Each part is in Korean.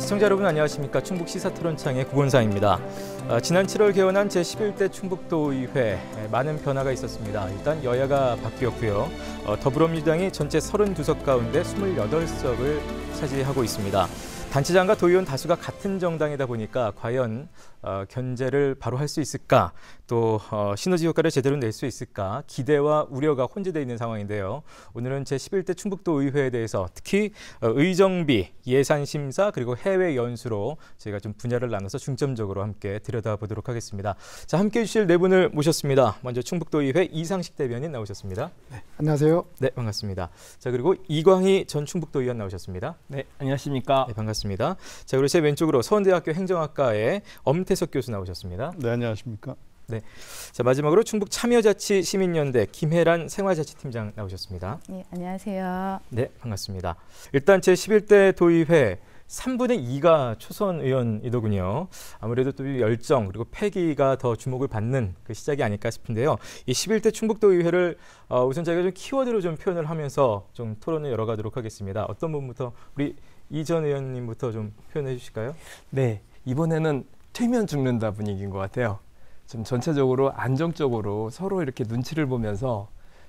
시청자 여러분 안녕하십니까. 충북 시사토론창의 구본상입니다 아, 지난 7월 개원한 제11대 충북도의회 많은 변화가 있었습니다. 일단 여야가 바뀌었고요. 어, 더불어민주당이 전체 32석 가운데 28석을 차지하고 있습니다. 단체장과 도의원 다수가 같은 정당이다 보니까 과연 어, 견제를 바로 할 수 있을까 또 어, 시너지 효과를 제대로 낼 수 있을까 기대와 우려가 혼재되어 있는 상황인데요. 오늘은 제11대 충북도 의회에 대해서 특히 어, 의정비, 예산심사 그리고 해외 연수로 제가좀 분야를 나눠서 중점적으로 함께 들여다보도록 하겠습니다. 자 함께해 주실 네 분을 모셨습니다. 먼저 충북도 의회 이상식 대변인 나오셨습니다. 네, 안녕하세요. 네 반갑습니다. 자 그리고 이광희 전 충북도 의원 나오셨습니다. 네 안녕하십니까. 네 반갑습니다. 자 그리고 제 왼쪽으로 서울대학교 행정학과의 엄 한태석 교수 나오셨습니다. 네, 안녕하십니까. 네. 자, 마지막으로 충북 참여자치 시민연대 김혜란 생활자치팀장 나오셨습니다. 네, 안녕하세요. 네, 반갑습니다. 일단 제11대 도의회 3분의 2가 초선 의원이더군요. 아무래도 또 열정 그리고 패기가 더 주목을 받는 그 시작이 아닐까 싶은데요. 이 11대 충북도의회를 어, 우선 저가좀 키워드로 좀 표현을 하면서 좀 토론을 열어가도록 하겠습니다. 어떤 분부터 우리 이전 의원님부터 좀 표현해 주실까요? 네, 이번에는 퇴면 죽는다 분위기인 것 같아요. 좀 전체적으로 안정적으로 서로 이렇게 눈치를 보면서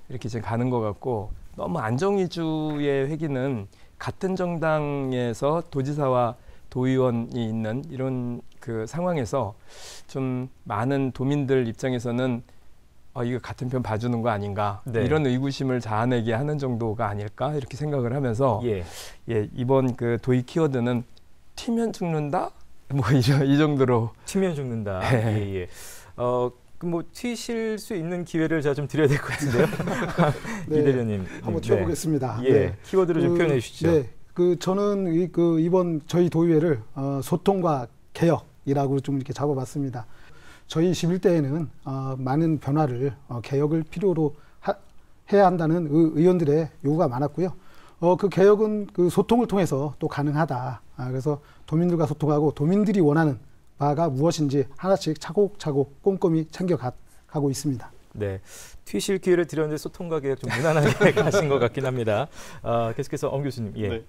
이렇게 지금 가는 것 같고 너무 안정 위주의 회기는 같은 정당에서 도지사와 도의원이 있는 이런 그 상황에서 좀 많은 도민들 입장에서는 어, 이거 같은 편 봐주는 거 아닌가 네. 이런 의구심을 자아내게 하는 정도가 아닐까 이렇게 생각을 하면서 예, 예 이번 그 도의 키워드는 튀면 죽는다 뭐이 정도로 치면 죽는다. 네. 예, 예. 어, 뭐 튀실 수 있는 기회를 제가 좀 드려야 될 것 같은데요. 네, 이 대변인 한번 튀보겠습니다 네. 예, 네. 키워드를 그, 좀 표현해 주시죠. 네, 그 저는 이, 그 이번 저희 도의회를 어, 소통과 개혁이라고 좀 이렇게 잡아봤습니다. 저희 11대에는 어, 많은 변화를 어, 개혁을 필요로 하, 해야 한다는 의, 원들의 요구가 많았고요. 어, 그 개혁은 그 소통을 통해서 또 가능하다. 아, 그래서 도민들과 소통하고 도민들이 원하는 바가 무엇인지 하나씩 차곡차곡 꼼꼼히 챙겨가고 있습니다. 네, 튀실 기회를 드렸는데 소통과 계약 좀 무난하게 가신 것 같긴 합니다. 어, 계속해서 엄 교수님. 예. 네.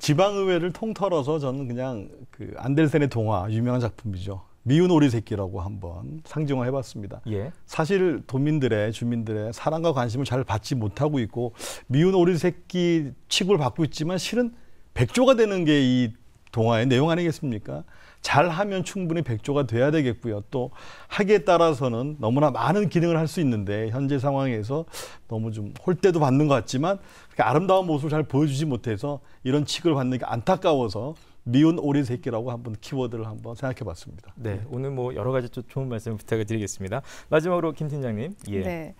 지방의회를 통털어서 저는 그냥 그 안델센의 동화 유명한 작품이죠. 미운 오리 새끼라고 한번 상징화 해봤습니다. 예. 사실 도민들의 주민들의 사랑과 관심을 잘 받지 못하고 있고 미운 오리 새끼 취급을 받고 있지만 실은 백조가 되는 게 이 동화의 내용 아니겠습니까? 잘하면 충분히 백조가 돼야 되겠고요. 또 학에 따라서는 너무나 많은 기능을 할 수 있는데 현재 상황에서 너무 좀 홀대도 받는 것 같지만 아름다운 모습을 잘 보여주지 못해서 이런 취을 받는 게 안타까워서 미운 오리 새끼라고 한번 키워드를 한번 생각해 봤습니다. 네, 오늘 뭐 여러 가지 좋은 말씀 부탁드리겠습니다. 마지막으로 김 팀장님. 예. 네.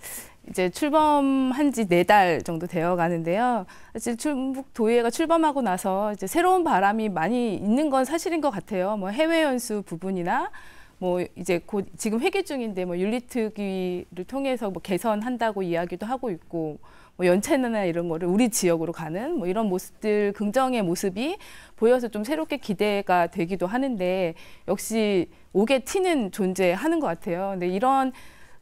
이제 출범한 지 네 달 정도 되어 가는데요. 사실 충북 도의회가 출범하고 나서 이제 새로운 바람이 많이 있는 건 사실인 것 같아요. 뭐 해외 연수 부분이나 뭐 이제 곧 지금 회계 중인데 뭐 윤리특위를 통해서 뭐 개선한다고 이야기도 하고 있고 뭐 연체나 이런 거를 우리 지역으로 가는 뭐 이런 모습들 긍정의 모습이 보여서 좀 새롭게 기대가 되기도 하는데 역시 옥에 튀는 존재하는 것 같아요. 근데 이런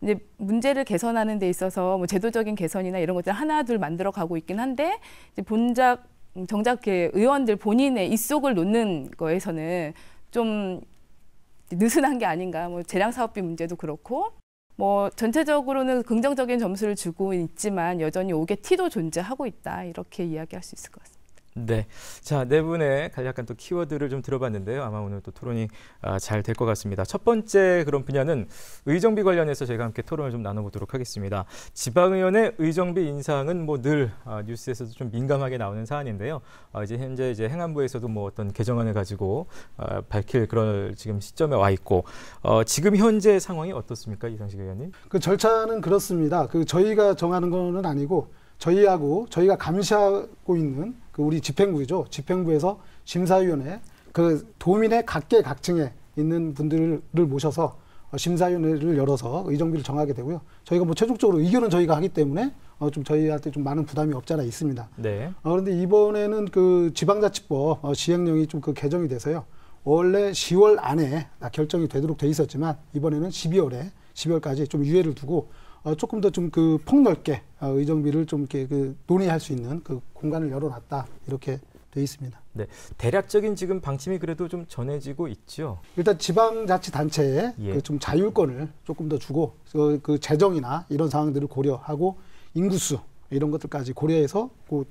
이제 문제를 개선하는 데 있어서 뭐 제도적인 개선이나 이런 것들 하나 둘 만들어 가고 있긴 한데 이제 본작 정작 의원들 본인의 입속을 놓는 거에서는 좀 느슨한 게 아닌가. 뭐 재량 사업비 문제도 그렇고 뭐 전체적으로는 긍정적인 점수를 주고 있지만 여전히 옥의 티도 존재하고 있다. 이렇게 이야기할 수 있을 것 같습니다. 네. 자, 네 분의 간략한 또 키워드를 좀 들어봤는데요. 아마 오늘 또 토론이 아, 잘될 것 같습니다. 첫 번째 그런 분야는 의정비 관련해서 저희가 함께 토론을 좀 나눠보도록 하겠습니다. 지방의원의 의정비 인상은 뭐늘 아, 뉴스에서도 좀 민감하게 나오는 사안인데요. 아, 이제 현재 이제 행안부에서도 뭐 어떤 개정안을 가지고 아, 밝힐 그런 지금 시점에 와 있고 어, 지금 현재 상황이 어떻습니까, 이상식 의원님? 그 절차는 그렇습니다. 그 저희가 정하는 거는 아니고 저희하고 저희가 감시하고 있는 그 우리 집행부죠. 집행부에서 심사위원회 그 도민의 각계각층에 있는 분들을 모셔서 어, 심사위원회를 열어서 의정비를 정하게 되고요. 저희가 뭐 최종적으로 의견은 저희가 하기 때문에 어, 좀 저희한테 좀 많은 부담이 없잖아 있습니다. 네. 어, 그런데 이번에는 그 지방자치법 어, 시행령이 좀 그 개정이 돼서요. 원래 10월 안에 결정이 되도록 돼 있었지만 이번에는 12월에 12월까지 좀 유예를 두고 어, 조금 더 좀 그 폭넓게 어, 의정비를 좀 이렇게 그 논의할 수 있는 그 공간을 열어놨다 이렇게 돼 있습니다. 네, 대략적인 지금 방침이 그래도 좀 전해지고 있죠. 일단 지방자치단체에 예. 그좀 자율권을 조금 더 주고 그, 그 재정이나 이런 상황들을 고려하고 인구수 이런 것들까지 고려해서 그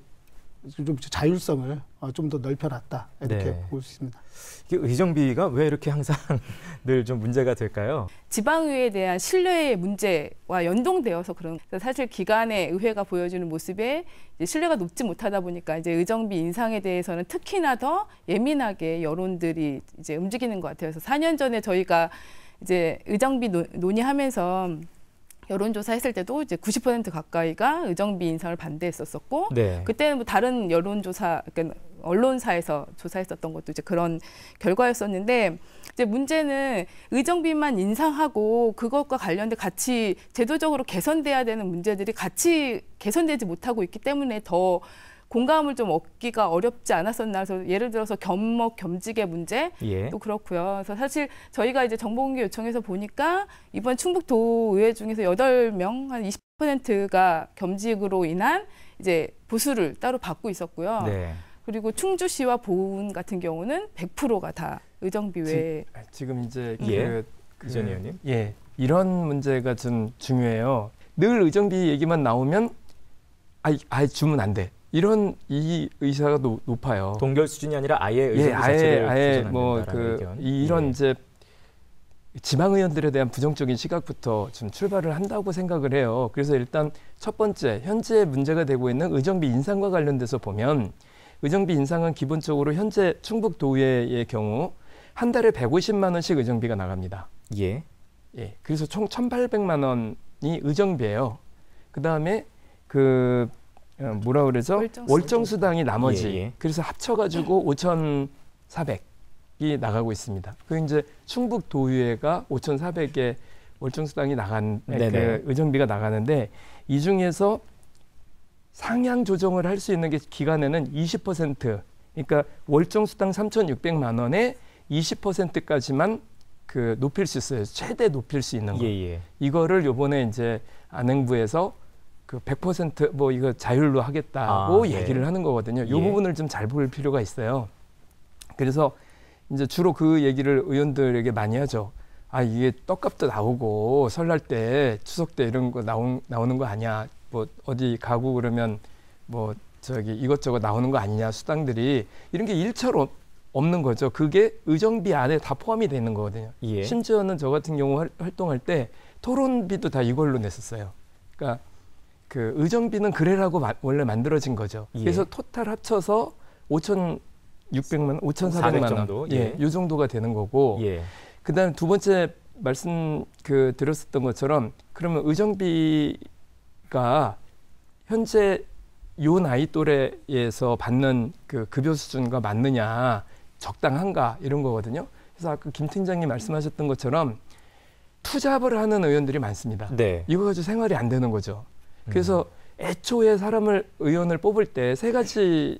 좀 자율성을 어, 좀더 넓혀놨다 이렇게 네. 볼수 있습니다. 이게 의정비가 왜 이렇게 항상 늘 좀 문제가 될까요? 지방의회에 대한 신뢰의 문제와 연동되어서 그런 사실 기간의 의회가 보여주는 모습에 신뢰가 높지 못하다 보니까 이제 의정비 인상에 대해서는 특히나 더 예민하게 여론들이 이제 움직이는 것 같아요. 그래서 4년 전에 저희가 이제 의정비 논, 논의하면서 여론조사 했을 때도 이제 90% 가까이가 의정비 인상을 반대했었었고 네. 그때는 뭐 다른 여론조사 그러니까 언론사에서 조사했었던 것도 이제 그런 결과였었는데 이제 문제는 의정비만 인상하고 그것과 관련된 같이 제도적으로 개선돼야 되는 문제들이 같이 개선되지 못하고 있기 때문에 더 공감을 좀 얻기가 어렵지 않았었나 그래서 예를 들어서 겸목 겸직의 문제 예. 또 그렇고요. 그래서 사실 저희가 이제 정보공개 요청해서 보니까 이번 충북도의회 중에서 여덟 명한 이십 퍼센트가 겸직으로 인한 이제 보수를 따로 받고 있었고요. 네. 그리고 충주시와 보훈 같은 경우는 100%가 다 의정비 회에 아, 지금 이제 그 예. 그, 그, 이전 의원님 예 이런 문제가 좀 중요해요. 늘 의정비 얘기만 나오면 아예 주문안 돼. 이런 이 의사가 노, 높아요. 동결 수준이 아니라 아예 예, 의사 예, 아예 아예 뭐그 이런 예. 이제 지방 의원들에 대한 부정적인 시각부터 좀 출발을 한다고 생각을 해요. 그래서 일단 첫 번째 현재 문제가 되고 있는 의정비 인상과 관련돼서 보면 의정비 인상은 기본적으로 현재 충북 도의회의 경우 한 달에 150만 원씩 의정비가 나갑니다. 예. 예. 그래서 총 1,800만 원이 의정비예요. 그다음에 그 어, 뭐라 그래서 월정 수당이 나머지 예, 예. 그래서 합쳐가지고 5,400이 나가고 있습니다. 그 이제 충북 도의회가 5,400에 월정 수당이 나간 그 네네. 그 의정비가 나가는데 이 중에서 상향 조정을 할 수 있는 게 기간에는 20% 그러니까 월정 수당 3,600만 원에 20%까지만 그 높일 수 있어요. 최대 높일 수 있는 거. 예, 예. 이거를 요번에 이제 안행부에서 그 100%뭐 이거 자율로 하겠다고 아, 네. 얘기를 네. 하는 거거든요. 이 예. 부분을 좀 잘 볼 필요가 있어요. 그래서 이제 주로 그 얘기를 의원들에게 많이 하죠. 아 이게 떡값도 나오고 설날 때 추석 때 이런 거 나온 나오는 거 아니야. 뭐 어디 가고 그러면 뭐 저기 이것저것 나오는 거 아니냐 수당들이 이런 게일처로 없는 거죠. 그게 의정비 안에 다 포함이 되는 거거든요. 예. 심지어는 저 같은 경우 활동할 때 토론비도 다 이걸로 냈었어요. 그러니까 그의정비는 그래라고 마, 원래 만들어진 거죠. 예. 그래서 토탈 합쳐서 5,600만 원, 5,400만 정도? 원. 예. 예. 요 정도가 되는 거고. 예. 그다음 두 번째 말씀 그 드렸었던 것처럼 그러면 의정비가 현재 요 나이 또래에서 받는 그 급여 수준과 맞느냐 적당한가 이런 거거든요. 그래서 아까 김 팀장님 말씀하셨던 것처럼 투잡을 하는 의원들이 많습니다. 네. 이거 가지고 생활이 안 되는 거죠. 그래서 음. 애초에 사람을 의원을 뽑을 때 세 가지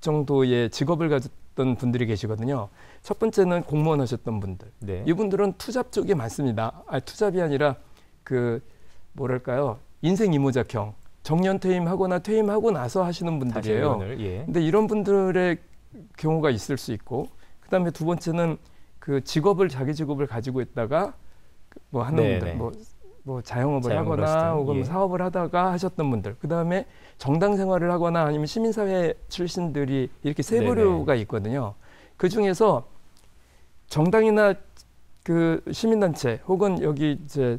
정도의 직업을 가졌던 분들이 계시거든요. 첫 번째는 공무원 하셨던 분들. 네. 이분들은 투잡 쪽이 많습니다. 아, 투잡이 아니라 그 뭐랄까요 인생 이모작형 정년 퇴임하거나 퇴임하고 나서 하시는 분들이에요. 예. 근데 이런 분들의 경우가 있을 수 있고 그다음에 두 번째는 그 직업을 자기 직업을 가지고 있다가 그 뭐 하는 분들, 네, 네. 뭐뭐 자영업을, 자영업을 하거나 혹은 뭐 예. 사업을 하다가 하셨던 분들 그다음에 정당 생활을 하거나 아니면 시민사회 출신들이 이렇게 세 부류가 있거든요. 그 중에서 정당이나 그 시민단체 혹은 여기 이제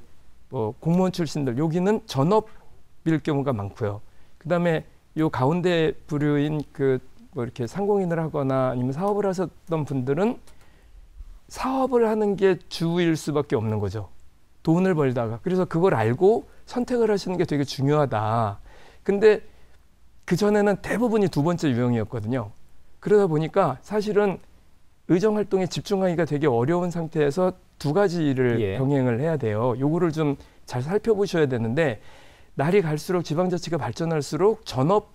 뭐 공무원 출신들 여기는 전업일 경우가 많고요. 그다음에 요 가운데 부류인 그 뭐 이렇게 상공인을 하거나 아니면 사업을 하셨던 분들은 사업을 하는 게 주일 수밖에 없는 거죠. 돈을 벌다가 그래서 그걸 알고 선택을 하시는 게 되게 중요하다. 근데 그 전에는 대부분이 두 번째 유형이었거든요. 그러다 보니까 사실은 의정 활동에 집중하기가 되게 어려운 상태에서 두 가지를 예. 병행을 해야 돼요. 요거를 좀 잘 살펴보셔야 되는데 날이 갈수록 지방자치가 발전할수록 전업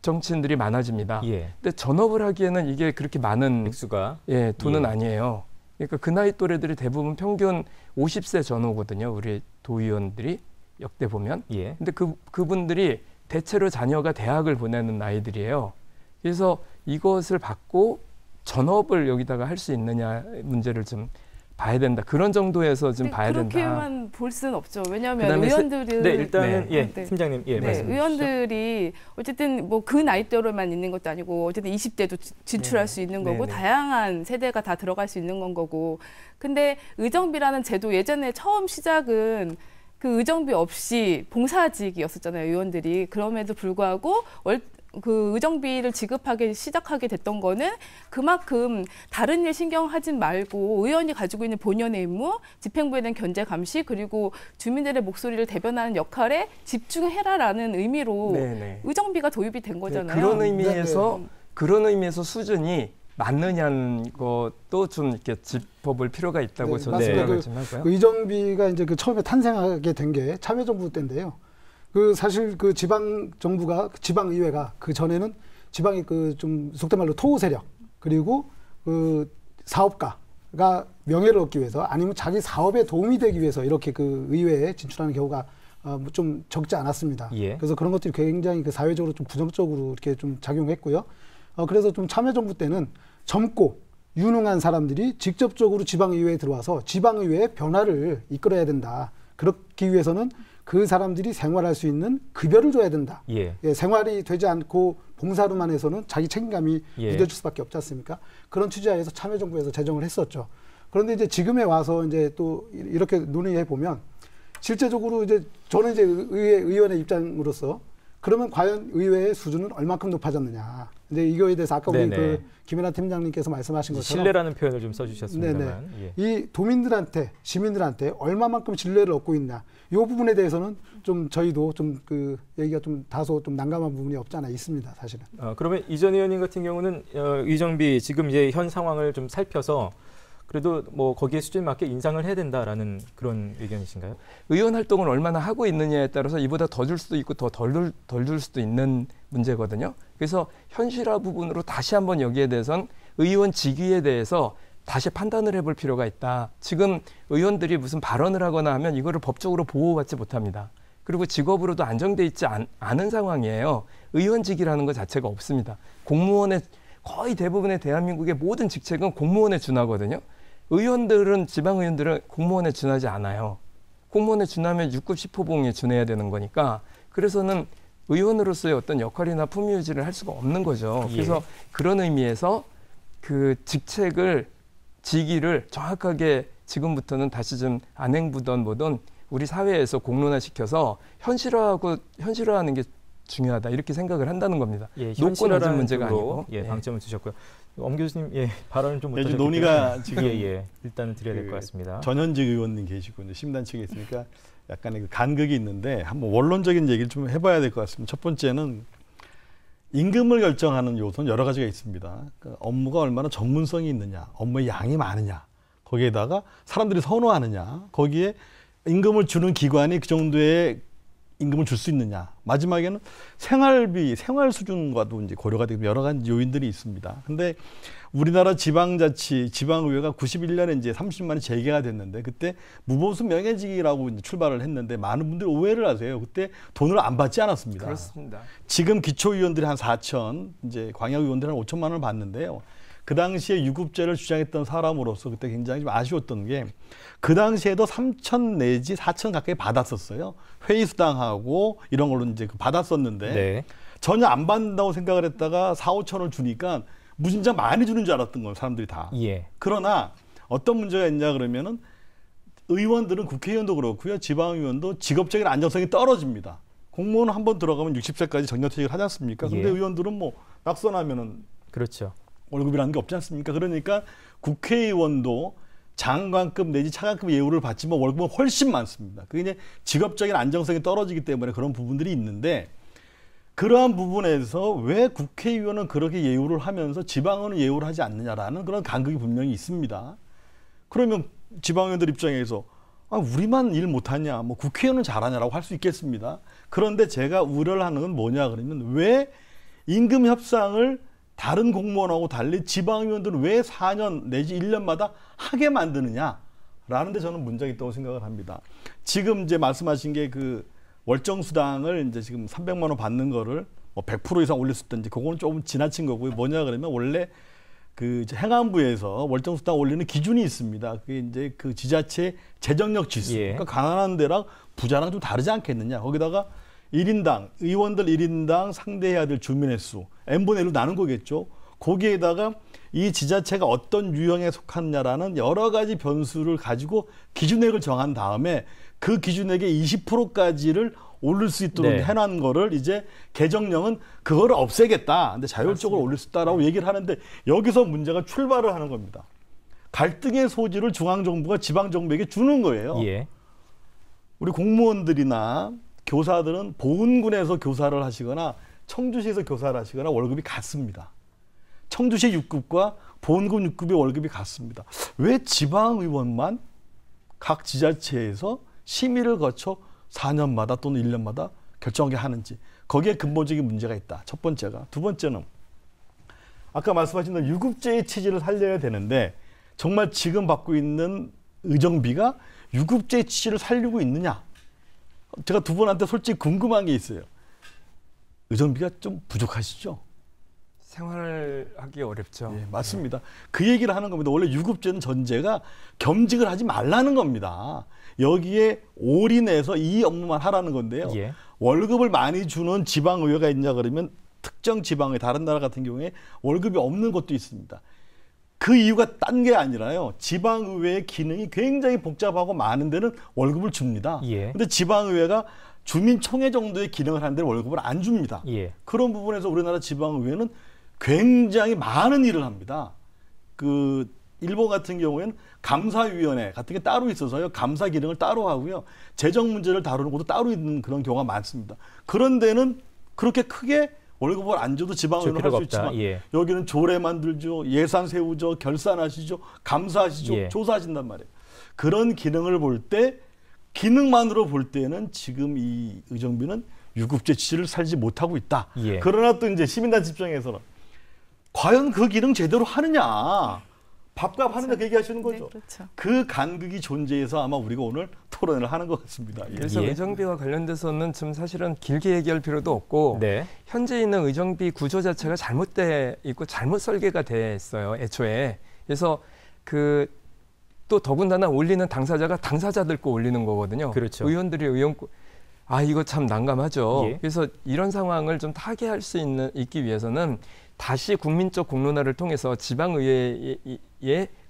정치인들이 많아집니다. 예. 근데 전업을 하기에는 이게 그렇게 많은 액수가 예 돈은 예. 아니에요. 그러니까 그 나이 또래들이 대부분 평균 50세 전후거든요. 우리 도의원들이 역대 보면. 예. 근데 그 그분들이 대체로 자녀가 대학을 보내는 아이들이에요 그래서 이것을 받고 전업을 여기다가 할 수 있느냐 문제를 좀 봐야 된다. 그런 정도에서 좀 봐야 그렇게 된다. 그렇게만 볼 수는 없죠. 왜냐하면 의원들은 네 일단은 네. 예 네. 팀장님 예 네, 말씀해 네, 의원들이 어쨌든 뭐 그 나이대로만 있는 것도 아니고 어쨌든 20대도 진출할 네. 수 있는 거고 네, 다양한 세대가 다 들어갈 수 있는 건 거고 근데 의정비라는 제도 예전에 처음 시작은 그 의정비 없이 봉사직이었었잖아요 의원들이 그럼에도 불구하고 월, 그 의정비를 지급하기 시작하게 됐던 거는 그만큼 다른 일 신경하지 말고 의원이 가지고 있는 본연의 임무, 집행부에 대한 견제 감시 그리고 주민들의 목소리를 대변하는 역할에 집중해라라는 의미로 네네. 네. 의정비가 도입이 된 네, 거잖아요. 네, 그런 의미에서 네네. 네. 그런 의미에서 수준이 맞느냐는 것도 좀 이렇게 짚어볼 필요가 있다고 네, 저는 생각을 그, 좀 할까요? 의정비가 이제 그 처음에 탄생하게 된 게 참여정부 때인데요. 그 사실 그 지방 정부가 지방 의회가 그 전에는 지방이 그 좀 속된 말로 토우 세력 그리고 그 사업가가 명예를 얻기 위해서 아니면 자기 사업에 도움이 되기 위해서 이렇게 그 의회에 진출하는 경우가 어, 뭐 좀 적지 않았습니다. 예. 그래서 그런 것들이 굉장히 그 사회적으로 좀 부정적으로 이렇게 좀 작용했고요. 어, 그래서 좀 참여정부 때는 젊고 유능한 사람들이 직접적으로 지방의회에 들어와서 지방의회의 변화를 이끌어야 된다. 그렇기 위해서는 그 사람들이 생활할 수 있는 급여를 줘야 된다. 예. 예, 생활이 되지 않고 봉사로만 해서는 자기 책임감이 예. 무뎌질 수밖에 없지 않습니까? 그런 취지하에서 참여정부에서 제정을 했었죠. 그런데 이제 지금에 와서 이제 또 이렇게 논의해 보면 실제적으로 이제 저는 이제 의회 의원의 입장으로서 그러면 과연 의회의 수준은 얼마큼 높아졌느냐. 근데 이거에 대해서 아까 우리 그 김연아 팀장님께서 말씀하신 것처럼 신뢰라는 표현을 좀 써주셨습니다만 예. 이 도민들한테 시민들한테 얼마만큼 신뢰를 얻고 있냐 이 부분에 대해서는 좀 저희도 좀 그 얘기가 좀 다소 좀 난감한 부분이 없지 않아 있습니다 사실은. 어, 그러면 이전 의원님 같은 경우는 어, 이정비 지금 이제 현 상황을 좀 살펴서 그래도 뭐 거기에 수준에 맞게 인상을 해야 된다라는 그런 의견이신가요? 의원 활동을 얼마나 하고 있느냐에 따라서 이보다 더 줄 수도 있고 더덜덜줄 수도 있는 문제거든요. 그래서 현실화 부분으로 다시 한번 여기에 대해선 의원 직위에 대해서 다시 판단을 해볼 필요가 있다. 지금 의원들이 무슨 발언을 하거나 하면 이거를 법적으로 보호받지 못합니다. 그리고 직업으로도 안정돼 있지 않, 은 상황이에요. 의원직이라는 것 자체가 없습니다. 공무원의 거의 대부분의 대한민국의 모든 직책은 공무원에 준하거든요. 의원들은 지방의원들은 공무원에 준하지 않아요. 공무원에 준하면 6급 10호봉에 준해야 되는 거니까 그래서는 의원으로서의 어떤 역할이나 품위 유지를 할 수가 없는 거죠. 예. 그래서 예. 그런 의미에서 그 직책을 직위를 정확하게 지금부터는 다시 좀 안행부든 뭐든 우리 사회에서 공론화시켜서 현실화하고 현실화하는 게 중요하다 이렇게 생각을 한다는 겁니다. 예, 놓고 라는 문제가 아니고 예, 예. 방점을 주셨고요. 엄 교수님 예, 발언을 좀못하셨 네, 논의가 예, 지금 예, 예, 일단은 드려야 그 될것 같습니다. 전현직 의원님 계시고 심단 측에 있으니까 약간의 그 간극이 있는데 한번 원론적인 얘기를 좀 해봐야 될 것 같습니다. 첫 번째는 임금을 결정하는 요소는 여러 가지가 있습니다. 그 업무가 얼마나 전문성이 있느냐, 업무의 양이 많으냐, 거기에다가 사람들이 선호하느냐, 거기에 임금을 주는 기관이 그 정도의 임금을 줄 수 있느냐. 마지막에는 생활비, 생활 수준과도 이제 고려가 되고 여러 가지 요인들이 있습니다. 근데 우리나라 지방자치, 지방의회가 91년에 이제 30만 원 재개가 됐는데 그때 무보수 명예직이라고 이제 출발을 했는데 많은 분들이 오해를 하세요. 그때 돈을 안 받지 않았습니다. 그렇습니다. 지금 기초위원들이한 4천, 이제 광역의원들이 한 5천만 원을 받는데요. 그 당시에 유급제를 주장했던 사람으로서 그때 굉장히 좀 아쉬웠던 게그 당시에도 3천 내지 4천 가까이 받았었어요. 회의 수당하고 이런 걸로 이제 그 받았었는데 네. 전혀 안 받는다고 생각을 했다가 4, 5천을 주니까 무진장 많이 주는 줄 알았던 거예요, 사람들이 다. 예. 그러나 어떤 문제가 있냐 그러면은 의원들은 국회의원도 그렇고요, 지방의원도 직업적인 안정성이 떨어집니다. 공무원 한번 들어가면 60세까지 정년퇴직을 하지 않습니까? 근데 예. 의원들은 뭐 낙선하면은 그렇죠. 월급이라는 게 없지 않습니까? 그러니까 국회의원도 장관급 내지 차관급 예우를 받지만 월급은 훨씬 많습니다. 그게 이제 직업적인 안정성이 떨어지기 때문에 그런 부분들이 있는데 그러한 부분에서 왜 국회의원은 그렇게 예우를 하면서 지방은 예우를 하지 않느냐라는 그런 간극이 분명히 있습니다. 그러면 지방의원들 입장에서 아, 우리만 일 못하냐, 뭐 국회의원은 잘하냐라고 할 수 있겠습니다. 그런데 제가 우려를 하는 건 뭐냐 그러면 왜 임금 협상을 다른 공무원하고 달리 지방의원들은 왜 4년 내지 1년마다 하게 만드느냐라는 데 저는 문제가 있다고 생각을 합니다. 지금 이제 말씀하신 게 그 월정 수당을 이제 지금 300만 원 받는 거를 뭐100% 이상 올렸었던지 그거는 조금 지나친 거고요. 뭐냐 그러면 원래 그 행안부에서 월정 수당 올리는 기준이 있습니다. 그게 이제 그 지자체 재정력 지수. 예. 그러니까 가난한 데랑 부자랑 좀 다르지 않겠느냐. 거기다가 1인당 의원들 1인당 상대해야 될 주민의 수 n분의 1로 나눈 거겠죠. 거기에다가 이 지자체가 어떤 유형에 속하느냐라는 여러 가지 변수를 가지고 기준액을 정한 다음에 그 기준액의 20%까지를 올릴 수 있도록 네. 해놓은 거를 이제 개정령은 그거를 없애겠다. 근데 자율적으로 올릴 수 있다라고 얘기를 하는데 여기서 문제가 출발을 하는 겁니다. 갈등의 소지를 중앙정부가 지방정부에게 주는 거예요. 예. 우리 공무원들이나 교사들은 보훈군에서 교사를 하시거나 청주시에서 교사를 하시거나 월급이 같습니다. 청주시 6급과 보훈군 6급의 월급이 같습니다. 왜 지방의원만 각 지자체에서 심의를 거쳐 4년마다 또는 1년마다 결정하게 하는지 거기에 근본적인 문제가 있다. 첫 번째가. 두 번째는 아까 말씀하신 대로 유급제의 체질을 살려야 되는데 정말 지금 받고 있는 의정비가 유급제의 체질을 살리고 있느냐. 제가 두 분한테 솔직히 궁금한 게 있어요. 의정비가 좀 부족하시죠? 생활하기 어렵죠. 예, 맞습니다. 네. 그 얘기를 하는 겁니다. 원래 유급제는 전제가 겸직을 하지 말라는 겁니다. 여기에 올인해서 이 업무만 하라는 건데요. 예. 월급을 많이 주는 지방의회가 있냐 그러면 특정 지방의 다른 나라 같은 경우에 월급이 없는 곳도 있습니다. 그 이유가 딴 게 아니라요. 지방의회의 기능이 굉장히 복잡하고 많은 데는 월급을 줍니다. 그런데 예. 지방의회가 주민총회 정도의 기능을 하는 데는 월급을 안 줍니다. 예. 그런 부분에서 우리나라 지방의회는 굉장히 많은 일을 합니다. 그 일본 같은 경우에는 감사위원회 같은 게 따로 있어서요. 감사 기능을 따로 하고요. 재정 문제를 다루는 것도 따로 있는 그런 경우가 많습니다. 그런데는 그렇게 크게 월급을 안 줘도 지방의원할수 있지만 예. 여기는 조례 만들죠. 예산 세우죠. 결산하시죠. 감사하시죠. 예. 조사하신단 말이에요. 그런 기능을 볼 때 기능만으로 볼 때는 지금 이 의정비는 유급제 취지를 살지 못하고 있다. 예. 그러나 또 이제 시민단체 입장에서는 과연 그 기능 제대로 하느냐. 밥값 하는데 그렇죠. 얘기하시는 네, 거죠. 네, 그렇죠. 그 간극이 존재해서 아마 우리가 오늘 토론을 하는 것 같습니다. 예. 그래서 예. 의정비와 관련돼서는 지금 사실은 길게 얘기할 필요도 없고 네. 현재 있는 의정비 구조 자체가 잘못돼 있고 잘못 설계가 돼 있어요. 애초에 그래서 그 또 더군다나 올리는 당사자가 당사자들 거 올리는 거거든요. 그렇죠. 의원들이 의원 아 이거 참 난감하죠. 예. 그래서 이런 상황을 좀 타개할 수 있는 있기 위해서는 다시 국민적 공론화를 통해서 지방의회의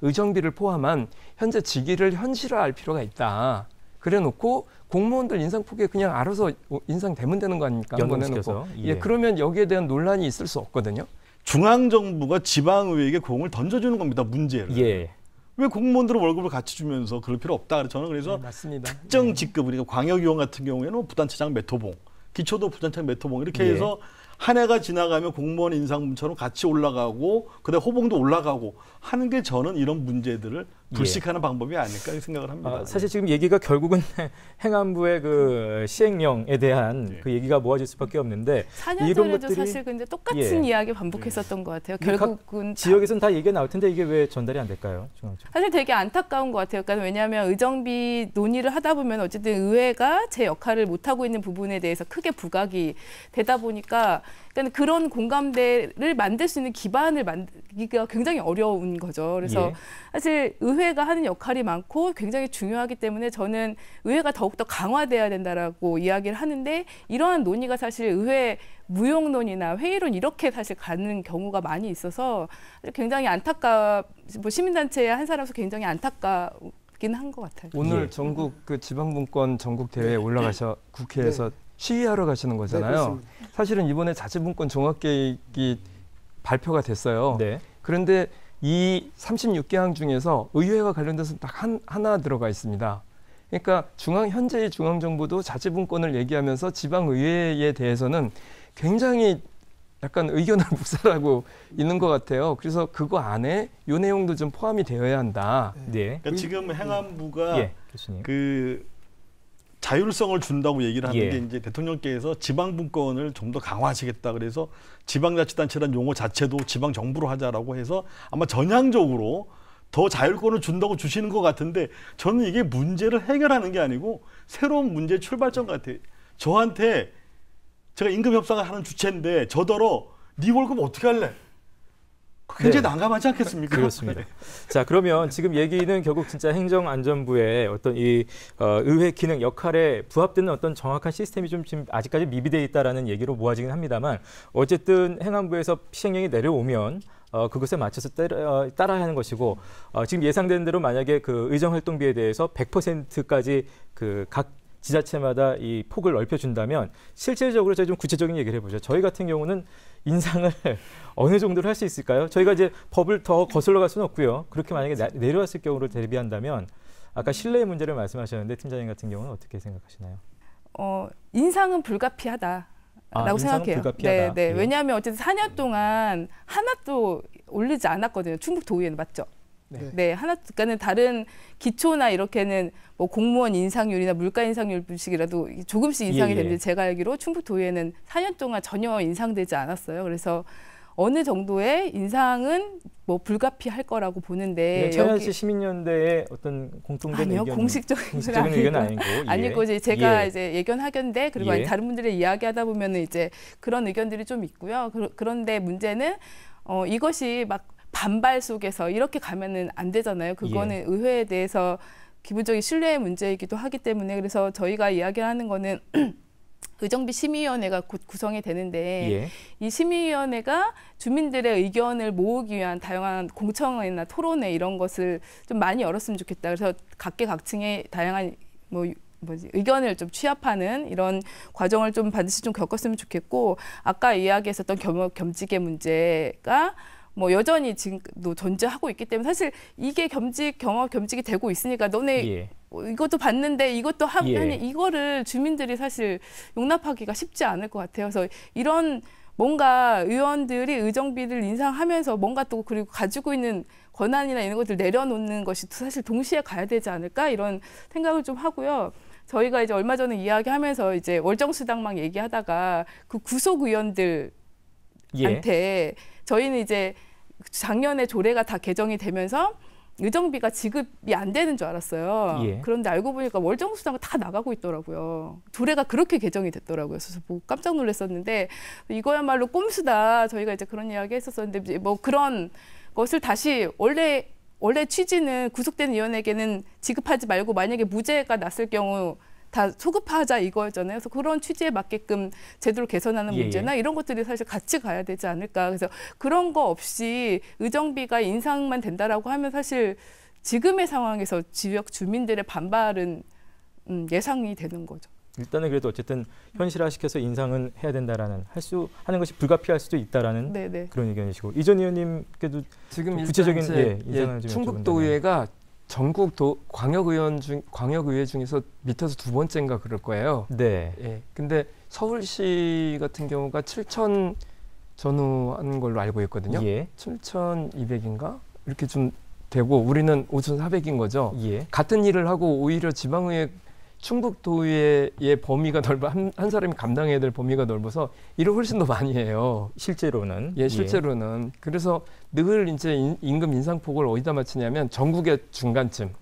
의정비를 포함한 현재 직위를 현실화할 필요가 있다. 그래놓고 공무원들 인상 폭에 그냥 알아서 인상 되면 되는 거 아닙니까? 연동시켜서. 예. 예, 그러면 여기에 대한 논란이 있을 수 없거든요. 중앙 정부가 지방의회에게 공을 던져주는 겁니다. 문제를. 예. 왜 공무원들은 월급을 같이 주면서 그럴 필요 없다. 그래서 저는 그래서 네, 특정 예. 직급, 그러니까 광역의원 같은 경우에는 부단체장 메토봉, 기초도 부단체장 메토봉 이렇게 해서 예. 한 해가 지나가면 공무원 인상분처럼 같이 올라가고 그다음 호봉도 올라가고 하는 게 저는 이런 문제들을 예. 불식하는 예. 방법이 아닐까 생각을 합니다. 아, 네. 사실 지금 얘기가 결국은 행안부의 그 시행령에 대한 예. 그 얘기가 모아질 수밖에 없는데 이런 것들이 사실 근데 똑같은 예. 이야기 반복했었던 예. 것 같아요. 결국은 지역에서는 다 얘기가 나올 텐데 이게 왜 전달이 안 될까요? 사실 되게 안타까운 것 같아요. 그러니까 왜냐하면 의정비 논의를 하다 보면 어쨌든 의회가 제 역할을 못 하고 있는 부분에 대해서 크게 부각이 되다 보니까 일단 그런 공감대를 만들 수 있는 기반을 만들기가 굉장히 어려운 거죠. 그래서 예. 사실 의회가 하는 역할이 많고 굉장히 중요하기 때문에 저는 의회가 더욱더 강화돼야 된다라고 이야기를 하는데 이러한 논의가 사실 의회 무용론이나 회의론 이렇게 사실 가는 경우가 많이 있어서 굉장히 안타까 뭐 시민단체의 한 사람으로서 굉장히 안타까 긴한 것 같아요. 오늘 예. 전국 그 지방분권 전국 대회에 올라가셔 네. 국회에서 네. 시위하러 가시는 네, 거잖아요. 네, 사실은 이번에 자치분권 종합계획이 발표가 됐어요. 네. 그런데 이 36개항 중에서 의회와 관련돼서 딱 한, 하나 들어가 있습니다. 그러니까 중앙 현재의 중앙 정부도 자치분권을 얘기하면서 지방 의회에 대해서는 굉장히 약간 의견을 묵살하고 있는 것 같아요. 그래서 그거 안에 요 내용도 좀 포함이 되어야 한다. 네. 그러니까 지금 네. 행안부가 네. 그 자율성을 준다고 얘기를 하는 예. 게 이제 대통령께서 지방 분권을 좀 더 강화하시겠다 그래서 지방자치단체라는 용어 자체도 지방 정부로 하자라고 해서 아마 전향적으로 더 자율권을 준다고 주시는 것 같은데 저는 이게 문제를 해결하는 게 아니고 새로운 문제 출발점 같아요. 저한테 제가 임금 협상을 하는 주체인데 저더러 네 월급 어떻게 할래? 굉장히 네. 난감하지 않겠습니까? 그렇습니다. 네. 자 그러면 지금 얘기는 결국 진짜 행정안전부의 어떤 이 어, 의회 기능 역할에 부합되는 어떤 정확한 시스템이 좀 지금 아직까지 미비돼 있다라는 얘기로 모아지긴 합니다만 어쨌든 행안부에서 시행령이 내려오면 어, 그것에 맞춰서 따라, 어, 따라야 하는 것이고 어, 지금 예상되는 대로 만약에 그 의정 활동비에 대해서 100%까지 그 각 지자체마다 이 폭을 넓혀준다면 실질적으로 저희 좀 구체적인 얘기를 해보죠. 저희 같은 경우는 인상을 어느 정도로 할 수 있을까요? 저희가 이제 법을 더 거슬러 갈 수는 없고요. 그렇게 만약에 나, 내려왔을 경우를 대비한다면 아까 신뢰의 문제를 말씀하셨는데 팀장님 같은 경우는 어떻게 생각하시나요? 어, 인상은 불가피하다라고 아, 생각해요. 불가피하다. 네, 네. 예. 왜냐하면 어쨌든 4년 동안 하나도 올리지 않았거든요. 충북 도의회는 맞죠? 네. 네. 하나 그러니까는 다른 기초나 이렇게는 뭐 공무원 인상률이나 물가 인상률 분식이라도 조금씩 예, 인상이 예, 되는데 제가 알기로 충북도에는 4년 동안 전혀 인상되지 않았어요. 그래서 어느 정도의 인상은 뭐 불가피할 거라고 보는데 네, 천연시 시민연대의 어떤 공통된 의견 공식적인, 공식적인 의견 아니고 예. 아니고 이제 제가 예. 이제 예견하견데 그리고 예. 다른 분들의 이야기하다 보면은 이제 그런 의견들이 좀 있고요. 그, 그런데 문제는 어 이것이 막 반발 속에서 이렇게 가면은 안 되잖아요. 그거는 예. 의회에 대해서 기본적인 신뢰의 문제이기도 하기 때문에 그래서 저희가 이야기를 하는 거는 의정비 심의위원회가 곧 구성이 되는데 예. 이 심의위원회가 주민들의 의견을 모으기 위한 다양한 공청회나 토론회 이런 것을 좀 많이 열었으면 좋겠다. 그래서 각계각층의 다양한 뭐 뭐지 의견을 좀 취합하는 이런 과정을 좀 반드시 좀 겪었으면 좋겠고 아까 이야기했었던 겸, 겸직의 문제가 뭐 여전히 지금도 존재하고 있기 때문에 사실 이게 겸직 경업 겸직이 되고 있으니까 너네 예. 뭐 이것도 봤는데 이것도 하면 예. 이거를 주민들이 사실 용납하기가 쉽지 않을 것 같아요. 그래서 이런 뭔가 의원들이 의정비를 인상하면서 뭔가 또 그리고 가지고 있는 권한이나 이런 것들 내려놓는 것이 사실 동시에 가야 되지 않을까 이런 생각을 좀 하고요. 저희가 이제 얼마 전에 이야기하면서 이제 월정 수당만 얘기하다가 그 구속 의원들한테 예. 저희는 이제 작년에 조례가 다 개정이 되면서 의정비가 지급이 안 되는 줄 알았어요. 예. 그런데 알고 보니까 뭐 월정 수당은 다 나가고 있더라고요. 조례가 그렇게 개정이 됐더라고요. 그래서 뭐 깜짝 놀랐었는데 이거야말로 꼼수다. 저희가 이제 그런 이야기 했었었는데 뭐 그런 것을 다시 원래 원래 취지는 구속된 의원에게는 지급하지 말고 만약에 무죄가 났을 경우 다 소급하자 이거였잖아요. 그래서 그런 취지에 맞게끔 제대로 개선하는 예, 예. 문제나 이런 것들이 사실 같이 가야 되지 않을까. 그래서 그런 거 없이 의정비가 인상만 된다라고 하면 사실 지금의 상황에서 지역 주민들의 반발은 음, 예상이 되는 거죠. 일단은 그래도 어쨌든 현실화시켜서 인상은 해야 된다라는 할 수 하는 것이 불가피할 수도 있다라는 네네. 네. 그런 의견이시고 이전 의원님께도 지금 구체적인 예, 예, 충북도의회가 전국 도, 광역의원 중 광역의회 중에서 밑에서 두 번째인가 그럴 거예요. 네. 예. 근데 서울시 같은 경우가 7천 전후한 걸로 알고 있거든요. 예. 7,200인가 이렇게 좀 되고 우리는 5,400인 거죠. 예. 같은 일을 하고 오히려 지방의회 충북 도의 범위가 넓어 한, 한 사람이 감당해야 될 범위가 넓어서 일을 훨씬 더 많이 해요. 실제로는 예, 예. 실제로는 예. 그래서 늘 이제 인, 임금 인상폭을 어디다 맞추냐면 전국의 중간쯤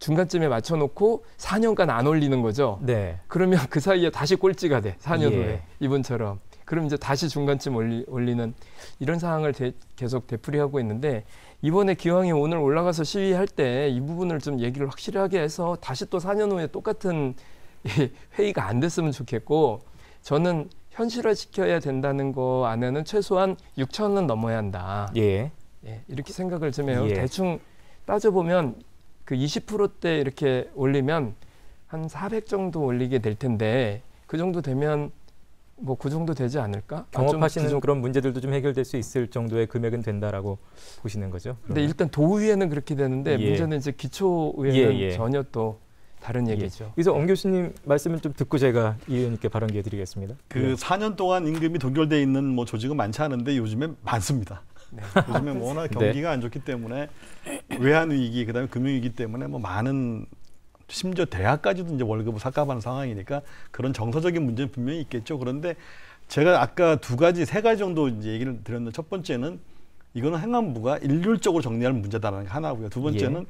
중간쯤에 맞춰놓고 4년간 안 올리는 거죠. 네. 그러면 그 사이에 다시 꼴찌가 돼. 4년 예. 후에 이분처럼 그럼 이제 다시 중간쯤 올리, 올리는 이런 상황을 대, 계속 되풀이하고 있는데 이번에 기왕에 오늘 올라가서 시위할 때 이 부분을 좀 얘기를 확실하게 해서 다시 또 4년 후에 똑같은 회의가 안 됐으면 좋겠고 저는 현실화 시켜야 된다는 거 안에는 최소한 6천은 넘어야 한다. 예. 예 이렇게 생각을 좀 해요. 예. 대충 따져보면 그 20%대 이렇게 올리면 한 400 정도 올리게 될 텐데 그 정도 되면 뭐그 정도 되지 않을까? 경험하시는 아, 그런 문제들도 좀 해결될 수 있을 정도의 금액은 된다라고 보시는 거죠? 그러데 일단 도의회는 그렇게 되는데 예. 문제는 이제 기초의회는 예, 예. 전혀 또 다른 예. 얘기죠. 그래서 엄 교수님 말씀을 좀 듣고 제가 이 의원님께 발언 기회 드리겠습니다. 그 4년 예. 동안 임금이 동결돼 있는 뭐 조직은 많지 않은데 요즘엔 많습니다. 네. 요즘에 워낙 경기가 네. 안 좋기 때문에 외환 위기 그다음에 금융 위기 때문에 뭐 많은 심지어 대학까지도 이제 월급을 삭감하는 상황이니까 그런 정서적인 문제는 분명히 있겠죠. 그런데 제가 아까 두 가지, 세 가지 정도 이제 얘기를 드렸는데 첫 번째는 이거는 행안부가 일률적으로 정리할 문제다라는 게 하나고요. 두 번째는 예.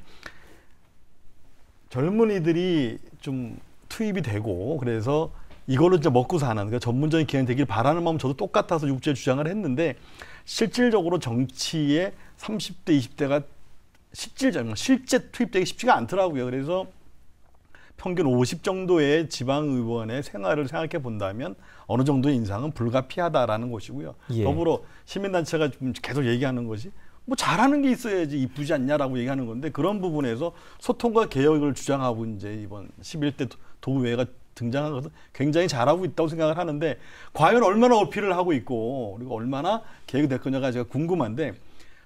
젊은이들이 좀 투입이 되고 그래서 이걸로 이제 먹고 사는 그러니까 전문적인 기능이 되길 바라는 마음 저도 똑같아서 육제 주장을 했는데 실질적으로 정치에 30대, 20대가 실질적 실제 투입되기 쉽지가 않더라고요. 그래서 평균 50 정도의 지방의원의 생활을 생각해 본다면 어느 정도의 인상은 불가피하다라는 것이고요. 예. 더불어 시민단체가 지금 계속 얘기하는 것이 뭐 잘하는 게 있어야지 이쁘지 않냐라고 얘기하는 건데 그런 부분에서 소통과 개혁을 주장하고 이제 이번 11대 도의회가 등장한 것은 굉장히 잘하고 있다고 생각을 하는데 과연 얼마나 어필을 하고 있고 그리고 얼마나 개혁이 될 거냐가 제가 궁금한데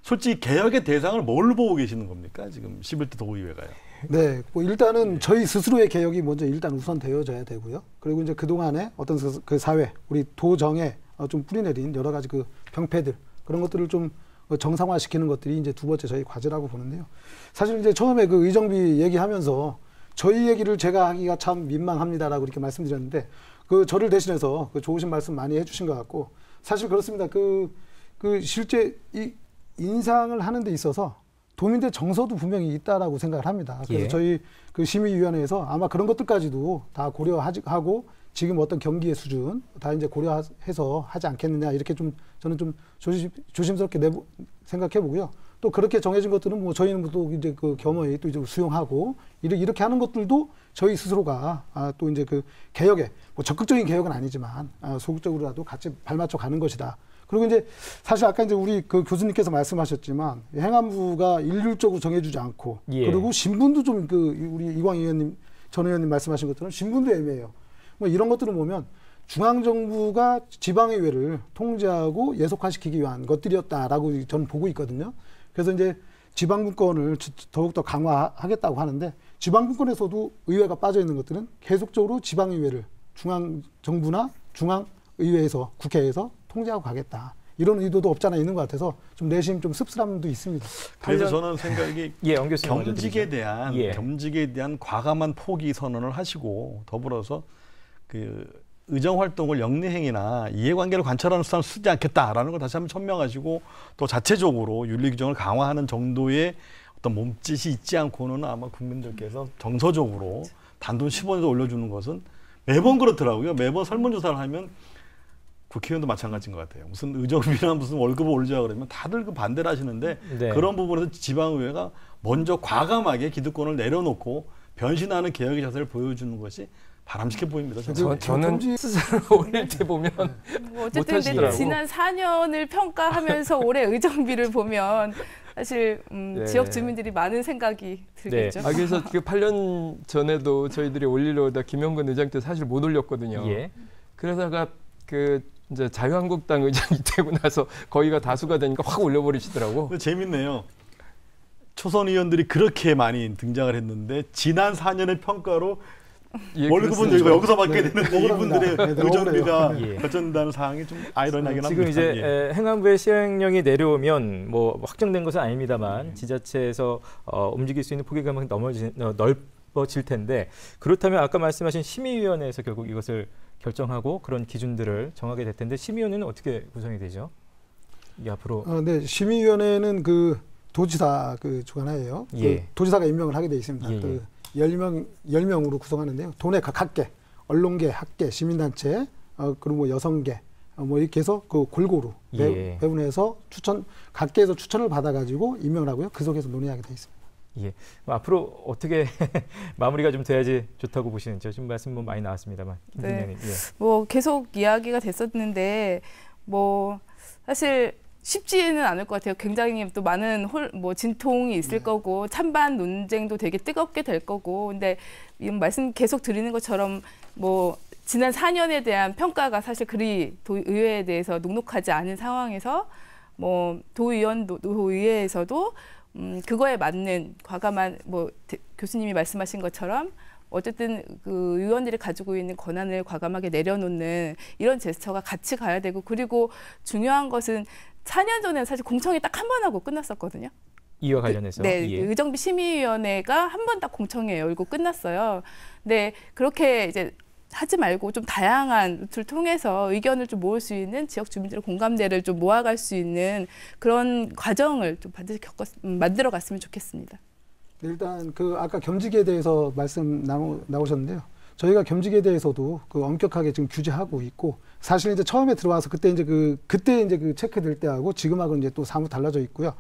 솔직히 개혁의 대상을 뭘 보고 계시는 겁니까 지금 11대 도의회가요? 네, 뭐 일단은 네. 저희 스스로의 개혁이 먼저 일단 우선 되어져야 되고요. 그리고 이제 그 동안에 어떤 그 사회, 우리 도정에 어, 좀 뿌리내린 여러 가지 그 병폐들 그런 것들을 좀 어, 정상화시키는 것들이 이제 두 번째 저희 과제라고 보는데요. 사실 이제 처음에 그 의정비 얘기하면서 저희 얘기를 제가 하기가 참 민망합니다라고 이렇게 말씀드렸는데 그 저를 대신해서 그 좋으신 말씀 많이 해주신 것 같고 사실 그렇습니다. 그그 그 실제 이 인상을 하는 데 있어서 도민들 정서도 분명히 있다라고 생각을 합니다. 그래서 예. 저희 그 심의위원회에서 아마 그런 것들까지도 다 고려하고 지금 어떤 경기의 수준 다 이제 고려해서 하지 않겠느냐 이렇게 좀 저는 좀 조심, 조심스럽게 내부 생각해 보고요. 또 그렇게 정해진 것들은 뭐 저희는 또 이제 그 겸허히 또 이제 수용하고 이렇게 하는 것들도 저희 스스로가 아, 또 이제 그 개혁에 뭐 적극적인 개혁은 아니지만 아, 소극적으로라도 같이 발맞춰 가는 것이다. 그리고 이제 사실 아까 이제 우리 그 교수님께서 말씀하셨지만 행안부가 일률적으로 정해주지 않고 예. 그리고 신분도 좀 그 우리 이광 의원님 전 의원님 말씀하신 것처럼 신분도 애매해요. 뭐 이런 것들을 보면 중앙정부가 지방의회를 통제하고 예속화시키기 위한 것들이었다라고 저는 보고 있거든요. 그래서 이제 지방분권을 더욱더 강화하겠다고 하는데 지방분권에서도 의회가 빠져 있는 것들은 계속적으로 지방의회를 중앙정부나 중앙의회에서 국회에서 통제하고 가겠다. 이런 의도도 없지 않아 있는 것 같아서 좀 내심 좀 씁쓸함도 있습니다. 그래서 저는 생각이 예, 겸직에 대한 예. 겸직에 대한 과감한 포기 선언을 하시고 더불어서 그 의정 활동을 영리행위나 이해관계를 관찰하는 수단 쓰지 않겠다라는 걸 다시 한 번 천명하시고 또 자체적으로 윤리 규정을 강화하는 정도의 어떤 몸짓이 있지 않고는 아마 국민들께서 정서적으로 단돈 10원에서 올려주는 것은 매번 그렇더라고요. 매번 설문조사를 하면 국회의원도 마찬가지인 것 같아요. 무슨 의정비나 무슨 월급을 올리자 그러면 다들 그 반대를 하시는데 네. 그런 부분에서 지방의회가 먼저 과감하게 기득권을 내려놓고 변신하는 개혁의 자세를 보여주는 것이 바람직해 보입니다. 저는, 네. 저는 스스로 올릴 때 보면 뭐 어쨌든 지난 4년을 평가하면서 올해 의정비를 보면 사실 음, 네. 지역 주민들이 많은 생각이 들겠죠. 네. 아, 그래서 그 8년 전에도 저희들이 올리려다 김영근 의장 때 사실 못 올렸거든요. 예. 그러다가 그 이제 자유한국당 의장이 되고 나서 거기가 다수가 되니까 확 올려버리시더라고. 재밌네요. 초선 의원들이 그렇게 많이 등장을 했는데 지난 4년의 평가로 예, 월급은 여기서, 여기서 받게 네, 되는 네, 이분들의 네, 의정비가 예. 결정된다는 사항이 좀 아이러니하긴 지금 합니다. 지금 이제 예. 행안부의 시행령이 내려오면 뭐 확정된 것은 아닙니다만 예. 지자체에서 어, 움직일 수 있는 폭이 어, 넓어질 텐데 그렇다면 아까 말씀하신 심의위원회에서 결국 이것을 결정하고 그런 기준들을 정하게 될 텐데 심의위원회는 어떻게 구성이 되죠? 이 앞으로 어, 네 심의위원회는 그 도지사 그 주관하에요. 그 예. 그 도지사가 임명을 하게 돼 있습니다. 예. 그 10명 예. 1명으로 구성하는데요. 도내 각학계, 언론계, 학계, 시민단체, 어, 그리고 뭐 여성계 어, 뭐 이렇게 해서 그 골고루 예. 배분해서 추천 각계에서 추천을 받아 가지고 임명을 하고요. 그 속에서 논의하게 돼 있습니다. 예. 뭐 앞으로 어떻게 마무리가 좀 돼야지 좋다고 보시는지요? 지금 말씀 뭐 많이 나왔습니다만. 네. 예. 뭐 계속 이야기가 됐었는데 뭐 사실 쉽지는 않을 것 같아요. 굉장히 또 많은 홀, 뭐 진통이 있을 네. 거고 찬반 논쟁도 되게 뜨겁게 될 거고. 근데 이 말씀 계속 드리는 것처럼 뭐 지난 4년에 대한 평가가 사실 그리 도, 의회에 대해서 녹록하지 않은 상황에서 뭐 도의원 도, 도의회에서도 음, 그거에 맞는 과감한 뭐 교수님이 말씀하신 것처럼 어쨌든 그 의원들이 가지고 있는 권한을 과감하게 내려놓는 이런 제스처가 같이 가야 되고 그리고 중요한 것은 4년 전에 사실 공청회 딱 한 번 하고 끝났었거든요. 이와 관련해서 네 예. 의정비 심의위원회가 한 번 딱 공청회 열고 끝났어요. 네, 그렇게 이제 하지 말고 좀 다양한 룰을 통해서 의견을 좀 모을 수 있는 지역 주민들의 공감대를 좀 모아갈 수 있는 그런 과정을 좀 반드시 겪었, 음, 만들어 갔으면 좋겠습니다. 일단 그 아까 겸직에 대해서 말씀 나오, 나오셨는데요. 저희가 겸직에 대해서도 그 엄격하게 지금 규제하고 있고 사실 이제 처음에 들어와서 그때 이제 그 그때 이제 그 체크 될 때하고 지금하고 이제 또 사뭇 달라져 있고요.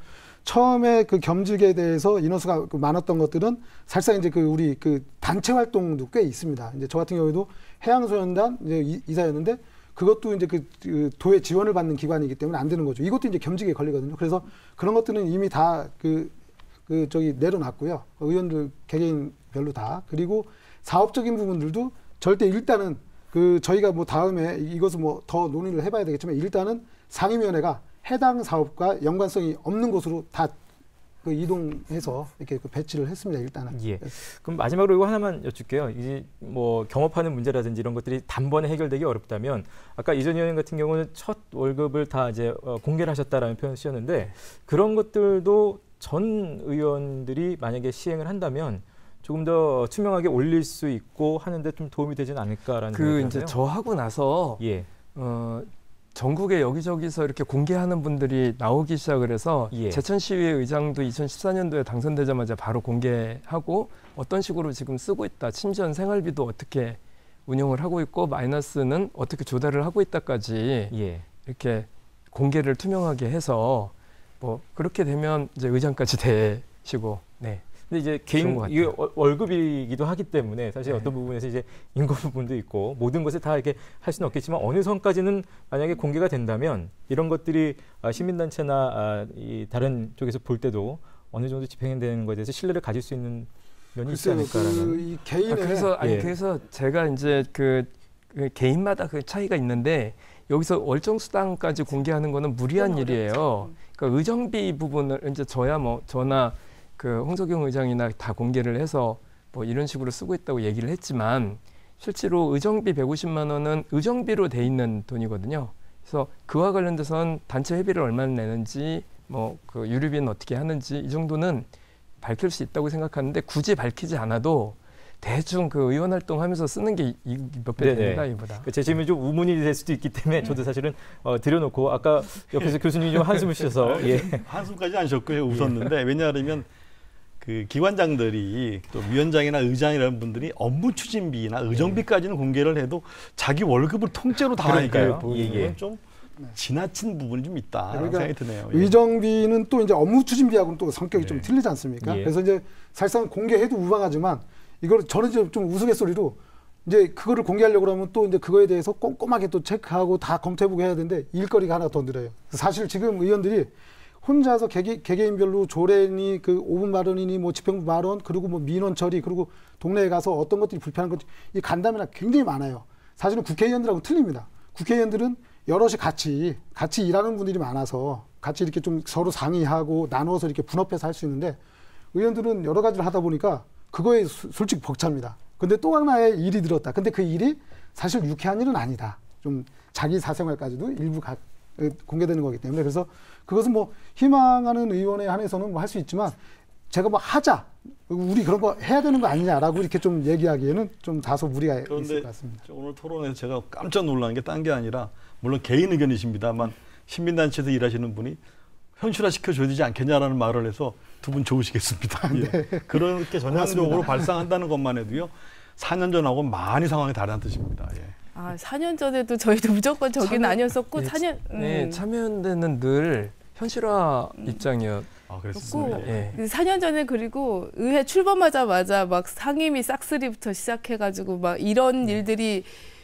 처음에 그 겸직에 대해서 인원수가 그 많았던 것들은 살짝 이제 그 우리 그 단체 활동도 꽤 있습니다. 이제 저 같은 경우에도 해양소년단 이제 이사였는데 그것도 이제 그, 그 도의 지원을 받는 기관이기 때문에 안 되는 거죠. 이것도 이제 겸직에 걸리거든요. 그래서 그런 것들은 이미 다 그 그 저기 내려놨고요. 의원들 개개인별로 다. 그리고 사업적인 부분들도 절대 일단은 그 저희가 뭐 다음에 이것을 뭐 더 논의를 해봐야 되겠지만 일단은 상임위원회가 해당 사업과 연관성이 없는 곳으로 다 그 이동해서 이렇게 그 배치를 했습니다. 일단은. 예. 네. 그럼 마지막으로 이거 하나만 여쭐게요. 이제 뭐 경업하는 문제라든지 이런 것들이 단번에 해결되기 어렵다면 아까 이전 의원 같은 경우는 첫 월급을 다 이제 어, 공개를 하셨다라는 표현 을 쓰셨는데 그런 것들도 전 의원들이 만약에 시행을 한다면 조금 더 투명하게 올릴 수 있고 하는데 좀 도움이 되지는 않을까라는 그 이제 저 하고 나서 예. 어, 전국에 여기저기서 이렇게 공개하는 분들이 나오기 시작을 해서 예. 제천 시의 의장도 2014년도에 당선되자마자 바로 공개하고 어떤 식으로 지금 쓰고 있다. 심지어 생활비도 어떻게 운영을 하고 있고 마이너스는 어떻게 조달을 하고 있다까지 예. 이렇게 공개를 투명하게 해서 뭐 그렇게 되면 이제 의장까지 되시고 네. 근데 이제 개인 이게 월급이기도 하기 때문에 사실 네. 어떤 부분에서 이제 인구 부분도 있고 모든 것을 다 이렇게 할 수는 없겠지만 어느 선까지는 만약에 공개가 된다면 이런 것들이 아, 시민단체나 아, 이 다른 쪽에서 볼 때도 어느 정도 집행되는 것에 대해서 신뢰를 가질 수 있는 면이 있지 그 않을까라는. 그 개인의 아, 그래서 아니 예. 그래서 제가 이제 그, 그 개인마다 그 차이가 있는데 여기서 월정 수당까지 공개하는 거는 무리한 일이에요. 그러니까 의정비 부분을 이제 저야 뭐 저나 그 홍석영 의장이나 다 공개를 해서 뭐 이런 식으로 쓰고 있다고 얘기를 했지만 실제로 의정비 150만 원은 의정비로 돼 있는 돈이거든요. 그래서 그와 관련돼서는 단체 회비를 얼마나 내는지 뭐 그 유류비는 어떻게 하는지 이 정도는 밝힐 수 있다고 생각하는데 굳이 밝히지 않아도 대충 그 의원 활동하면서 쓰는 게 몇배 됩니다 이보다. 그러니까 제 질문이 좀 우문이 될 수도 있기 때문에 저도 사실은 어, 드려놓고 아까 옆에서 교수님이 좀 한숨을 쉬셔서 네. 예. 한숨까지 안 쉬었고요 웃었는데 왜냐하면 그 기관장들이 또 위원장이나 의장이라는 분들이 업무 추진비나 의정비까지는 공개를 해도 자기 월급을 통째로 다 하니까 예, 예. 이게 좀 네. 지나친 부분이 좀 있다 그러니까 생각이 드네요. 예. 의정비는 또 이제 업무 추진비하고는 또 성격이 좀 예. 틀리지 않습니까? 예. 그래서 이제 사실상 공개해도 우방하지만 이걸 저는 이제 좀 우스갯소리로 이제 그거를 공개하려고 그면또 이제 그거에 대해서 꼼꼼하게 또 체크하고 다 검토해보고 해야 되는데 일거리가 하나 더 늘어요. 사실 지금 의원들이 혼자서 개개, 개인별로 조례니 그 5분 발언이니뭐 집행부 발언 그리고 뭐 민원 처리 그리고 동네에 가서 어떤 것들이 불편한 것 이 간담회나 굉장히 많아요. 사실은 국회의원들하고 틀립니다. 국회의원들은 여럿이 같이 같이 일하는 분들이 많아서 같이 이렇게 좀 서로 상의하고 나누어서 이렇게 분업해서 할 수 있는데 의원들은 여러 가지를 하다 보니까 그거에 수, 솔직히 벅찹니다. 근데 또 하나의 일이 들었다. 근데 그 일이 사실 유쾌한 일은 아니다. 좀 자기 사생활까지도 일부 가, 공개되는 거기 때문에 그래서 그것은 뭐 희망하는 의원에 한해서는 뭐 할 수 있지만 제가 뭐 하자 우리 그런 거 해야 되는 거 아니냐라고 이렇게 좀 얘기하기에는 좀 다소 무리가 있을 것 같습니다. 오늘 토론에서 제가 깜짝 놀란 게 딴 게 아니라 물론 개인 의견이십니다만 시민단체에서 일하시는 분이 현실화 시켜줘야 되지 않겠냐라는 말을 해서 두 분 좋으시겠습니다. 네. 예. 그렇게 전향적으로 발상한다는 것만 해도요. 4년 전하고 많이 상황이 다르 뜻입니다. 예. 아, 4년 전에도 저희도 무조건 저기는 참 아니었었고 네, 4년 음. 네, 참여연대는 늘 현실화 음. 입장이었 아, 그랬었고 예. 4년 그 전에 그리고 의회 출범하자마자 막 상임위 싹쓸이부터 시작해가지고 막 이런 네. 일들이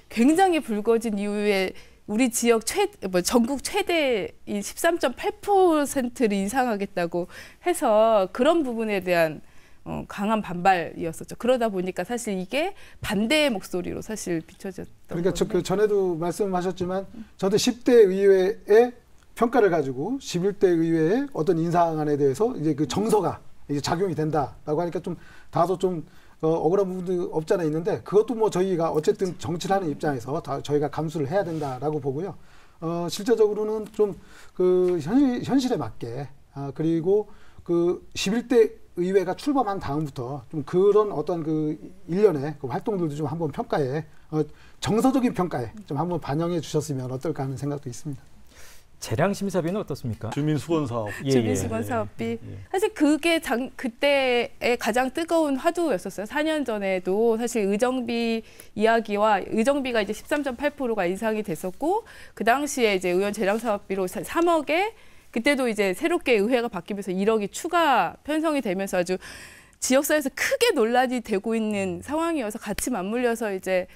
굉장히 불거진 이후에 우리 지역 최, 뭐 전국 최대인 13.8%를 인상하겠다고 해서 그런 부분에 대한 어, 강한 반발이었었죠. 그러다 보니까 사실 이게 반대의 목소리로 사실 비춰졌던 그러니까 저, 그 전에도 말씀하셨지만 저도 10대 의회의 평가를 가지고 11대 의회의 어떤 인사안에 대해서 이제 그 정서가 이제 작용이 된다라고 하니까 좀 다소 좀 어, 억울한 부분도 없잖아 있는데 그것도 뭐 저희가 어쨌든 정치를 하는 입장에서 다 저희가 감수를 해야 된다라고 보고요. 어, 실제적으로는 좀 그 현실, 에 맞게 아, 그리고 그 11대 의회가 출범한 다음부터 좀 그런 어떤 그 일련의 그 활동들도 좀 한번 평가에 어, 정서적인 평가에 좀 한번 반영해 주셨으면 어떨까 하는 생각도 있습니다. 재량 심사비는 어떻습니까? 주민 수건 사업. 예, 주민 예. 수건 사업비. 예, 예. 사실 그게 장, 그때의 가장 뜨거운 화두였었어요. 4년 전에도 사실 의정비 이야기와 의정비가 이제 13.8%가 인상이 됐었고 그 당시에 이제 의원 재량 사업비로 3억에 그때도 이제 새롭게 의회가 바뀌면서 1억이 추가 편성이 되면서 아주 지역사회에서 크게 논란이 되고 있는 상황이어서 같이 맞물려서 이제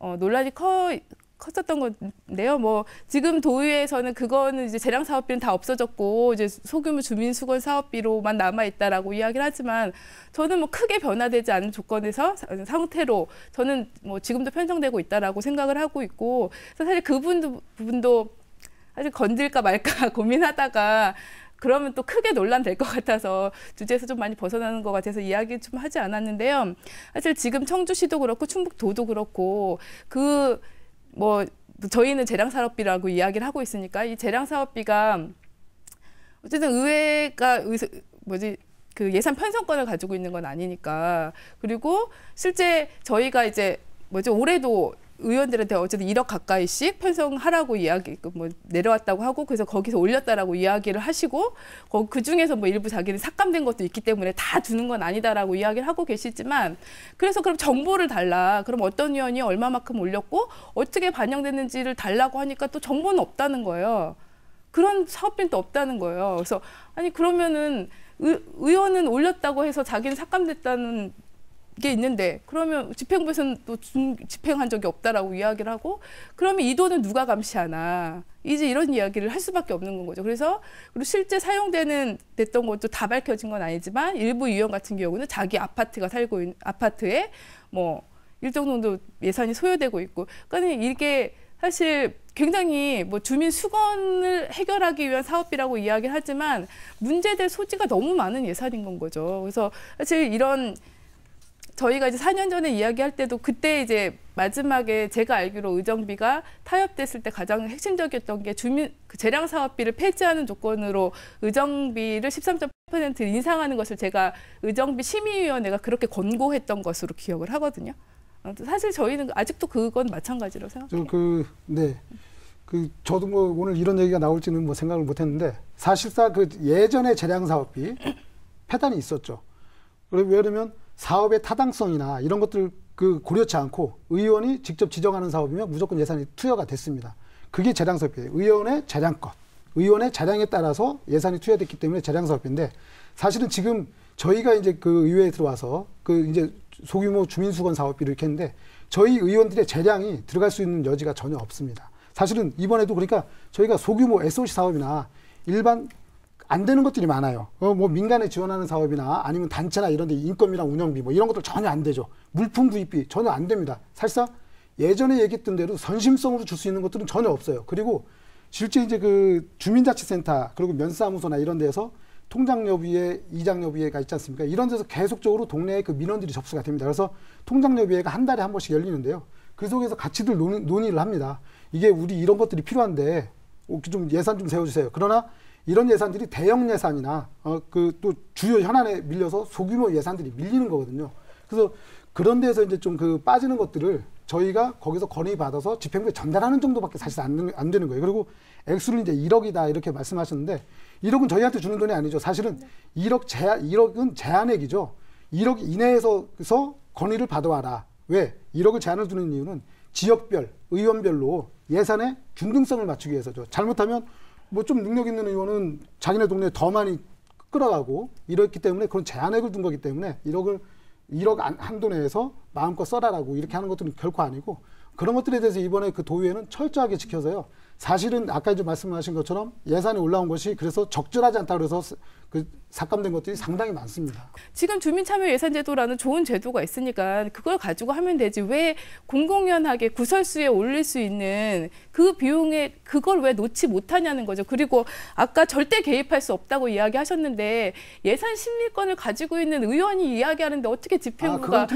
어, 논란이 커 컸었던 건데요. 뭐 지금 도의회에서는 그거는 이제 재량 사업비는 다 없어졌고 이제 소규모 주민 수건 사업비로만 남아 있다라고 이야기를 하지만 저는 뭐 크게 변화되지 않은 조건에서 상태로 저는 뭐 지금도 편성되고 있다라고 생각을 하고 있고 사실 그분도 부분도 사실 건질까 말까 고민하다가 그러면 또 크게 논란될 것 같아서 주제에서 좀 많이 벗어나는 것 같아서 이야기 좀 하지 않았는데요. 사실 지금 청주시도 그렇고 충북도도 그렇고 그 뭐 저희는 재량산업비라고 이야기를 하고 있으니까 이 재량사업비가 어쨌든 의회가 뭐지 그 예산 편성권을 가지고 있는 건 아니니까 그리고 실제 저희가 이제 뭐지 올해도 의원들한테 어쨌든 1억 가까이씩 편성하라고 이야기 그 뭐 내려왔다고 하고 그래서 거기서 올렸다라고 이야기를 하시고 그 중에서 뭐 일부 자기는 삭감된 것도 있기 때문에 다 주는 건 아니다라고 이야기를 하고 계시지만 그래서 그럼 정보를 달라 그럼 어떤 의원이 얼마만큼 올렸고 어떻게 반영됐는지를 달라고 하니까 또 정보는 없다는 거예요 그런 사업비는 또 없다는 거예요 그래서 아니 그러면은 의, 의원은 올렸다고 해서 자기는 삭감됐다는 게 있는데 그러면 집행부에서는 또 중, 집행한 적이 없다라고 이야기를 하고 그러면 이 돈은 누가 감시하나 이제 이런 이야기를 할 수밖에 없는 거죠. 그래서 그리고 실제 사용되는 됐던 것도 다 밝혀진 건 아니지만 일부 유형 같은 경우는 자기 아파트가 살고 있는 아파트에 뭐 일정 정도 예산이 소요되고 있고 그러니까 이게 사실 굉장히 뭐 주민 수건을 해결하기 위한 사업비라고 이야기를 하지만 문제될 소지가 너무 많은 예산인 건 거죠. 그래서 사실 이런 저희가 이제 4년 전에 이야기할 때도 그때 이제 마지막에 제가 알기로 의정비가 타협됐을 때 가장 핵심적이었던 게 주민 그 재량 사업비를 폐지하는 조건으로 의정비를 13.8% 인상하는 것을 제가 의정비 심의위원회가 그렇게 권고했던 것으로 기억을 하거든요. 사실 저희는 아직도 그건 마찬가지로 생각해요. 그 네. 그 저도 뭐 오늘 이런 얘기가 나올지는 뭐 생각을 못 했는데 사실상 그 예전에 재량 사업비 폐단이 있었죠. 왜냐면 사업의 타당성이나 이런 것들 그 고려치 않고 의원이 직접 지정하는 사업이면 무조건 예산이 투여가 됐습니다. 그게 재량사업비예요. 의원의 재량권. 의원의 재량에 따라서 예산이 투여됐기 때문에 재량사업비인데 사실은 지금 저희가 이제 그 의회에 들어와서 그 이제 소규모 주민수건 사업비를 이렇게 했는데 저희 의원들의 재량이 들어갈 수 있는 여지가 전혀 없습니다. 사실은 이번에도 그러니까 저희가 소규모 SOC 사업이나 일반 안 되는 것들이 많아요. 어, 뭐 민간에 지원하는 사업이나 아니면 단체나 이런 데인건비랑 운영비 뭐 이런 것들 전혀 안 되죠. 물품 구입비 전혀 안 됩니다. 사실상 예전에 얘기했던 대로 선심성으로 줄 수 있는 것들은 전혀 없어요. 그리고 실제 이제 그 주민자치센터 그리고 면사무소나 이런 데에서 통장여비에이장여비에가 있지 않습니까? 이런 데서 계속적으로 동네에 그 민원들이 접수가 됩니다. 그래서 통장여비회가 한 달에 한 번씩 열리는데요. 그 속에서 같이들 논의, 논의를 합니다. 이게 우리 이런 것들이 필요한데 어, 좀 예산 좀 세워주세요. 그러나 이런 예산들이 대형 예산이나 어, 그 또 주요 현안에 밀려서 소규모 예산들이 밀리는 거거든요. 그래서 그런 데서 이제 좀 그 빠지는 것들을 저희가 거기서 건의 받아서 집행부에 전달하는 정도밖에 사실 안, 안 되는 거예요. 그리고 액수는 이제 1억이다 이렇게 말씀하셨는데 1억은 저희한테 주는 돈이 아니죠. 사실은 1억 제한 1억은 제한액이죠. 1억 이내에서서 건의를 받아와라. 왜? 1억을 제한을 두는 이유는 지역별, 의원별로 예산의 균등성을 맞추기 위해서죠. 잘못하면 뭐좀 능력 있는 의원은 자기네 동네에 더 많이 끌어가고 이랬기 때문에 그런 제한액을 둔 거기 때문에 1억을 1억 한도 내에서 마음껏 써라라고 이렇게 하는 것들은 결코 아니고 그런 것들에 대해서 이번에 그 도의회는 철저하게 지켜서요. 사실은 아까 이제 말씀하신 것처럼 예산이 올라온 것이 그래서 적절하지 않다 그래서 그 삭감된 것들이 상당히 많습니다. 지금 주민참여예산제도라는 좋은 제도가 있으니까 그걸 가지고 하면 되지 왜 공공연하게 구설수에 올릴 수 있는 그 비용에 그걸 왜 놓지 못하냐는 거죠. 그리고 아까 절대 개입할 수 없다고 이야기하셨는데 예산 심리권을 가지고 있는 의원이 이야기하는데 어떻게 집행부가 아, 아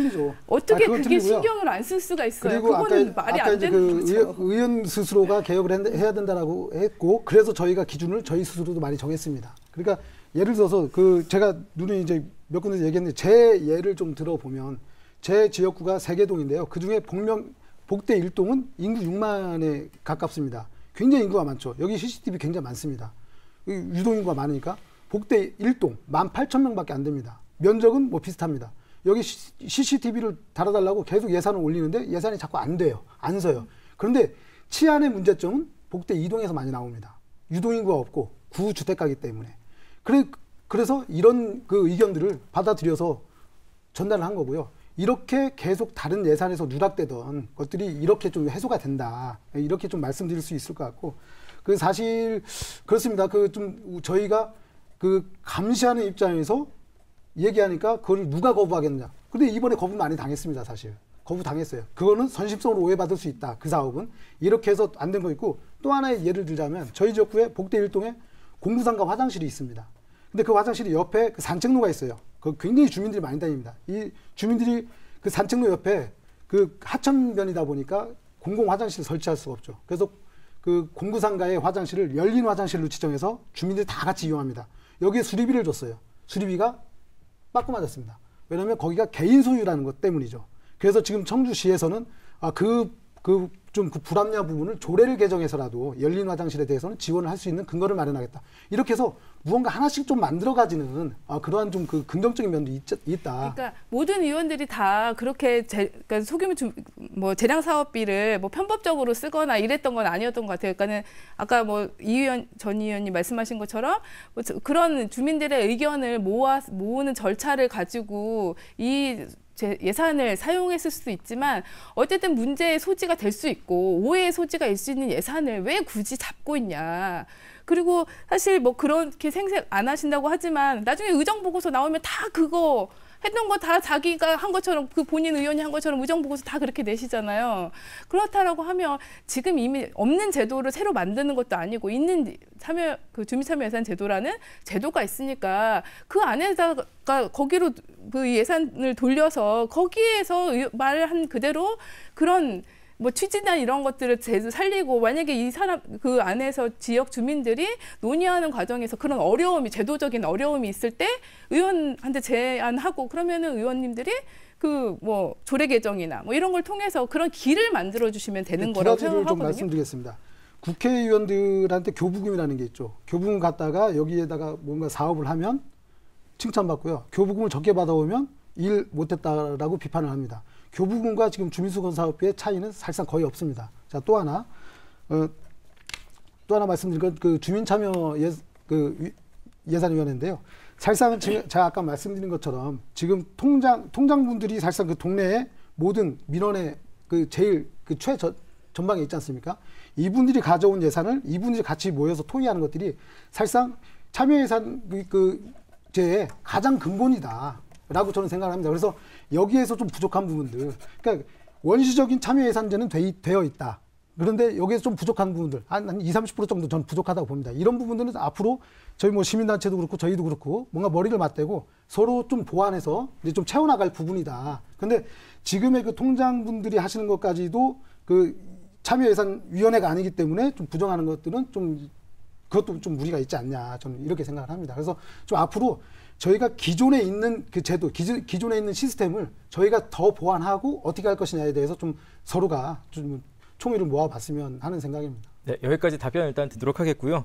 어떻게 아, 그게 틀리고요. 신경을 안 쓸 수가 있어요. 그거는 아까, 말이 아까 안 되는 그 거죠. 의원 스스로가 개혁을 해야 된다고 했고 그래서 저희가 기준을 저희 스스로도 많이 정했습니다. 그러니까 예를 들어서 그 제가 눈에 이제 몇 군데 얘기했는데 제 예를 좀 들어보면 제 지역구가 세계동인데요 그중에 복명 복대 1동은 인구 6만에 가깝습니다. 굉장히 인구가 많죠. 여기 CCTV 굉장히 많습니다. 유동 인구가 많으니까 복대 1동 18,000명밖에 안 됩니다. 면적은 뭐 비슷합니다. 여기 CCTV를 달아달라고 계속 예산을 올리는데 예산이 자꾸 안 돼요. 안 서요. 그런데 치안의 문제점은 복대 2동에서 많이 나옵니다. 유동 인구가 없고 구주택가기 때문에. 그래, 그래서 이런 그 의견들을 받아들여서 전달을 한 거고요. 이렇게 계속 다른 예산에서 누락되던 것들이 이렇게 좀 해소가 된다. 이렇게 좀 말씀드릴 수 있을 것 같고. 그 사실 그렇습니다. 그 좀 저희가 그 감시하는 입장에서 얘기하니까 그걸 누가 거부하겠냐. 느 근데 이번에 거부 많이 당했습니다, 사실. 거부 당했어요. 그거는 선심성으로 오해받을 수 있다. 그 사업은. 이렇게 해서 안 된 거 있고 또 하나의 예를 들자면 저희 지역구에 복대 일동에 공구상과 화장실이 있습니다. 근데 그 화장실이 옆에 그 산책로가 있어요. 그 굉장히 주민들이 많이 다닙니다. 이 주민들이 그 산책로 옆에 그 하천변이다 보니까 공공 화장실 설치할 수가 없죠. 그래서 그 공구상가의 화장실을 열린 화장실로 지정해서 주민들이 다 같이 이용합니다. 여기에 수리비를 줬어요. 수리비가 빠꾸 맞았습니다. 왜냐하면 거기가 개인 소유라는 것 때문이죠. 그래서 지금 청주시에서는 아, 그, 그 좀그 불합리한 부분을 조례를 개정해서라도 열린 화장실에 대해서는 지원을 할 수 있는 근거를 마련하겠다. 이렇게 해서 무언가 하나씩 좀 만들어가지는 아, 그러한 좀 그 긍정적인 면도 있, 있다 그러니까 모든 의원들이 다 그렇게 제, 그러니까 소규모 주, 뭐 재량 사업비를 뭐 편법적으로 쓰거나 이랬던 건 아니었던 것 같아요. 그러니까는 아까 뭐 이 의원 전 의원님 말씀하신 것처럼 뭐 저, 그런 주민들의 의견을 모아 모으는 절차를 가지고 이제 예산을 사용했을 수도 있지만 어쨌든 문제의 소지가 될 수 있고 오해의 소지가 될수 있는 예산을 왜 굳이 잡고 있냐. 그리고 사실 뭐 그렇게 생색 안 하신다고 하지만 나중에 의정 보고서 나오면 다 그거 했던 거 다 자기가 한 것처럼 그 본인 의원이 한 것처럼 의정 보고서 다 그렇게 내시잖아요. 그렇다라고 하면 지금 이미 없는 제도를 새로 만드는 것도 아니고 있는 참여 그 주민 참여 예산 제도라는 제도가 있으니까 그 안에다가 거기로 그 예산을 돌려서 거기에서 말한 그대로 그런 뭐 취지나 이런 것들을 제대로 살리고 만약에 이 사람 그 안에서 지역 주민들이 논의하는 과정에서 그런 어려움이 제도적인 어려움이 있을 때 의원한테 제안하고 그러면은 의원님들이 그 뭐 조례 개정이나 뭐 이런 걸 통해서 그런 길을 만들어 주시면 되는 네, 거라고 생각하거든요. 좀 말씀드리겠습니다. 국회의원들한테 교부금이라는 게 있죠. 교부금 갖다가 여기에다가 뭔가 사업을 하면 칭찬받고요. 교부금을 적게 받아오면 일 못했다라고 비판을 합니다. 교부금과 지금 주민수건사업비의 차이는 사실상 거의 없습니다. 자, 또 하나, 어, 또 하나 말씀드린 건그 주민참여 예, 그 예산위원회인데요. 사실상 제, 가 아까 말씀드린 것처럼 지금 통장, 통장분들이 사실상 그 동네의 모든 민원의 그 제일 그 최저, 전방에 있지 않습니까? 이분들이 가져온 예산을 이분들이 같이 모여서 토의하는 것들이 사실상 참여 예산 그, 그 제의 가장 근본이다. 라고 저는 생각을 합니다. 그래서 여기에서 좀 부족한 부분들. 그러니까 원시적인 참여 예산제는 되, 어 있다. 그런데 여기에서 좀 부족한 부분들, 한, 한 20, 30% 정도 전 부족하다고 봅니다. 이런 부분들은 앞으로 저희 뭐 시민단체도 그렇고 저희도 그렇고 뭔가 머리를 맞대고 서로 좀 보완해서 이제 좀 채워나갈 부분이다. 근데 지금의 그 통장분들이 하시는 것까지도 그 참여예산위원회가 아니기 때문에 좀 부정하는 것들은 좀 그것도 좀 무리가 있지 않냐 저는 이렇게 생각을 합니다. 그래서 좀 앞으로 저희가 기존에 있는 그 제도, 기존, 기존에 있는 시스템을 저희가 더 보완하고 어떻게 할 것이냐에 대해서 좀 서로가 좀 총의를 모아봤으면 하는 생각입니다. 네, 여기까지 답변 일단 듣도록 하겠고요.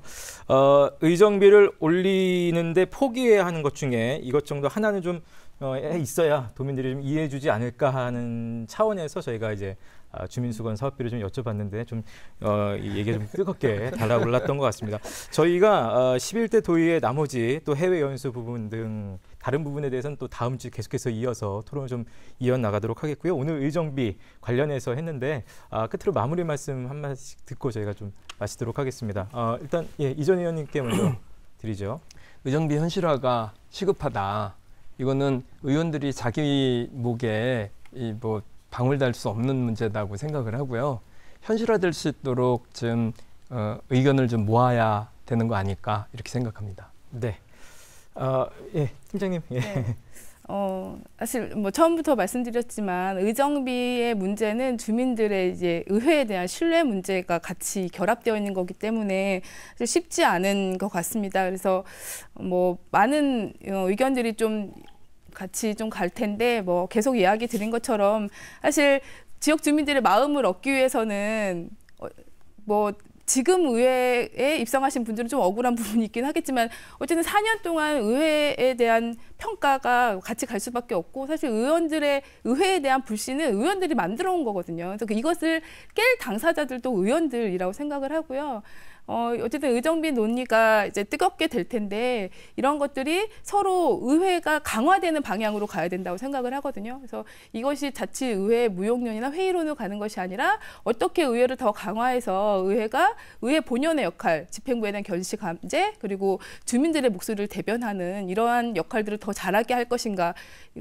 어, 의정비를 올리는데 포기해야 하는 것 중에 이것 정도 하나는 좀 어, 있어야 도민들이 좀 이해해주지 않을까 하는 차원에서 저희가 이제 아, 주민수건 사업비를 좀 여쭤봤는데 좀 어, 얘기가 좀 뜨겁게 달아올랐던 것 같습니다. 저희가 어, 11대 도의회 나머지 또 해외 연수 부분 등 다른 부분에 대해서는 또 다음 주 계속해서 이어서 토론을 좀 이어나가도록 하겠고요. 오늘 의정비 관련해서 했는데 아, 끝으로 마무리 말씀 한 마디씩 듣고 저희가 좀 마치도록 하겠습니다. 어, 일단 예, 이전 의원님께 먼저 드리죠. 의정비 현실화가 시급하다. 이거는 의원들이 자기 목에 이뭐 방울달 수 없는 문제라고 생각을 하고요. 현실화될 수 있도록 좀 어, 의견을 좀 모아야 되는 거 아닐까 이렇게 생각합니다. 네. 어, 예, 팀장님. 예. 네. 어, 사실 뭐 처음부터 말씀드렸지만 의정비의 문제는 주민들의 이제 의회에 대한 신뢰 문제가 같이 결합되어 있는 거기 때문에 쉽지 않은 것 같습니다. 그래서 뭐 많은 어, 의견들이 좀 같이 좀 갈 텐데 뭐 계속 이야기 드린 것처럼 사실 지역 주민들의 마음을 얻기 위해서는 어, 뭐 지금 의회에 입성하신 분들은 좀 억울한 부분이 있긴 하겠지만 어쨌든 4년 동안 의회에 대한 평가가 같이 갈 수밖에 없고 사실 의원들의 의회에 대한 불신은 의원들이 만들어 온 거거든요. 그래서 이것을 깰 당사자들도 의원들이라고 생각을 하고요. 어, 어쨌든 의정비 논의가 이제 뜨겁게 될 텐데 이런 것들이 서로 의회가 강화되는 방향으로 가야 된다고 생각을 하거든요. 그래서 이것이 자칫 의회 무용론이나 회의론으로 가는 것이 아니라 어떻게 의회를 더 강화해서 의회가 의회 본연의 역할, 집행부에 대한 견시 감제 그리고 주민들의 목소리를 대변하는 이러한 역할들을 더 잘하게 할 것인가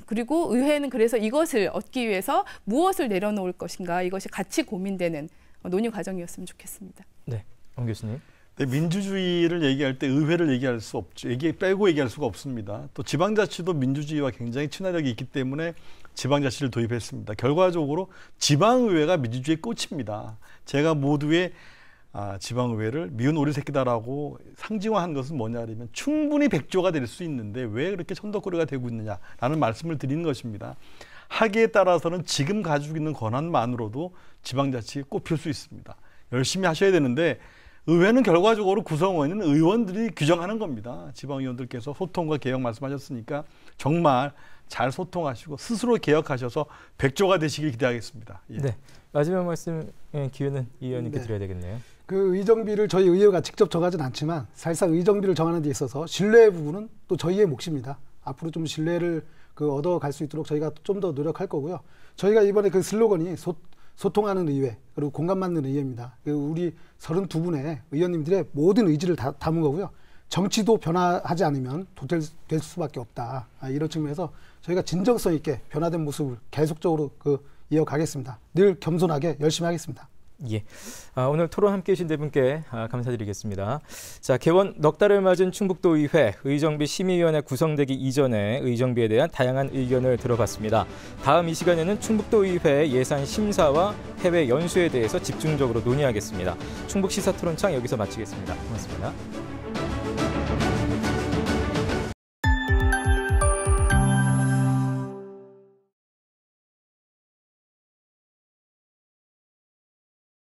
그리고 의회는 그래서 이것을 얻기 위해서 무엇을 내려놓을 것인가 이것이 같이 고민되는 논의 과정이었으면 좋겠습니다. 네. 정 음, 교수님. 네, 민주주의를 얘기할 때 의회를 얘기할 수 없죠. 얘기 빼고 얘기할 수가 없습니다. 또 지방자치도 민주주의와 굉장히 친화력이 있기 때문에 지방자치를 도입했습니다. 결과적으로 지방의회가 민주주의의 꽃입니다. 제가 모두의 아, 지방의회를 미운 오리 새끼다라고 상징화한 것은 뭐냐 하면 충분히 백조가 될 수 있는데 왜 그렇게 천덕거리가 되고 있느냐라는 말씀을 드리는 것입니다. 하기에 따라서는 지금 가지고 있는 권한만으로도 지방자치 꽃필 수 있습니다. 열심히 하셔야 되는데 의회는 결과적으로 구성원은 의원들이 규정하는 겁니다. 지방의원들께서 소통과 개혁 말씀하셨으니까 정말 잘 소통하시고 스스로 개혁하셔서 백조가 되시길 기대하겠습니다. 예. 네. 마지막 말씀 기회는 이 의원님께 네. 드려야 되겠네요. 그 의정비를 저희 의회가 직접 정하진 않지만 사실상 의정비를 정하는 데 있어서 신뢰의 부분은 또 저희의 몫입니다. 앞으로 좀 신뢰를 그 얻어갈 수 있도록 저희가 좀 더 노력할 거고요. 저희가 이번에 그 슬로건이 소, 소통하는 의회 그리고 공감받는 의회입니다. 그 우리 32분의 의원님들의 모든 의지를 다, 담은 거고요. 정치도 변화하지 않으면 도태될 수밖에 없다. 아, 이런 측면에서 저희가 진정성 있게 변화된 모습을 계속적으로 그 이어가겠습니다. 늘 겸손하게 열심히 하겠습니다. 예. 아, 오늘 토론 함께 해주신 네 분께 아, 감사드리겠습니다. 자, 개원 넉 달을 맞은 충북도의회 의정비 심의위원회 구성되기 이전에 의정비에 대한 다양한 의견을 들어봤습니다. 다음 이 시간에는 충북도의회 예산 심사와 해외 연수에 대해서 집중적으로 논의하겠습니다. 충북 시사토론창 여기서 마치겠습니다. 고맙습니다.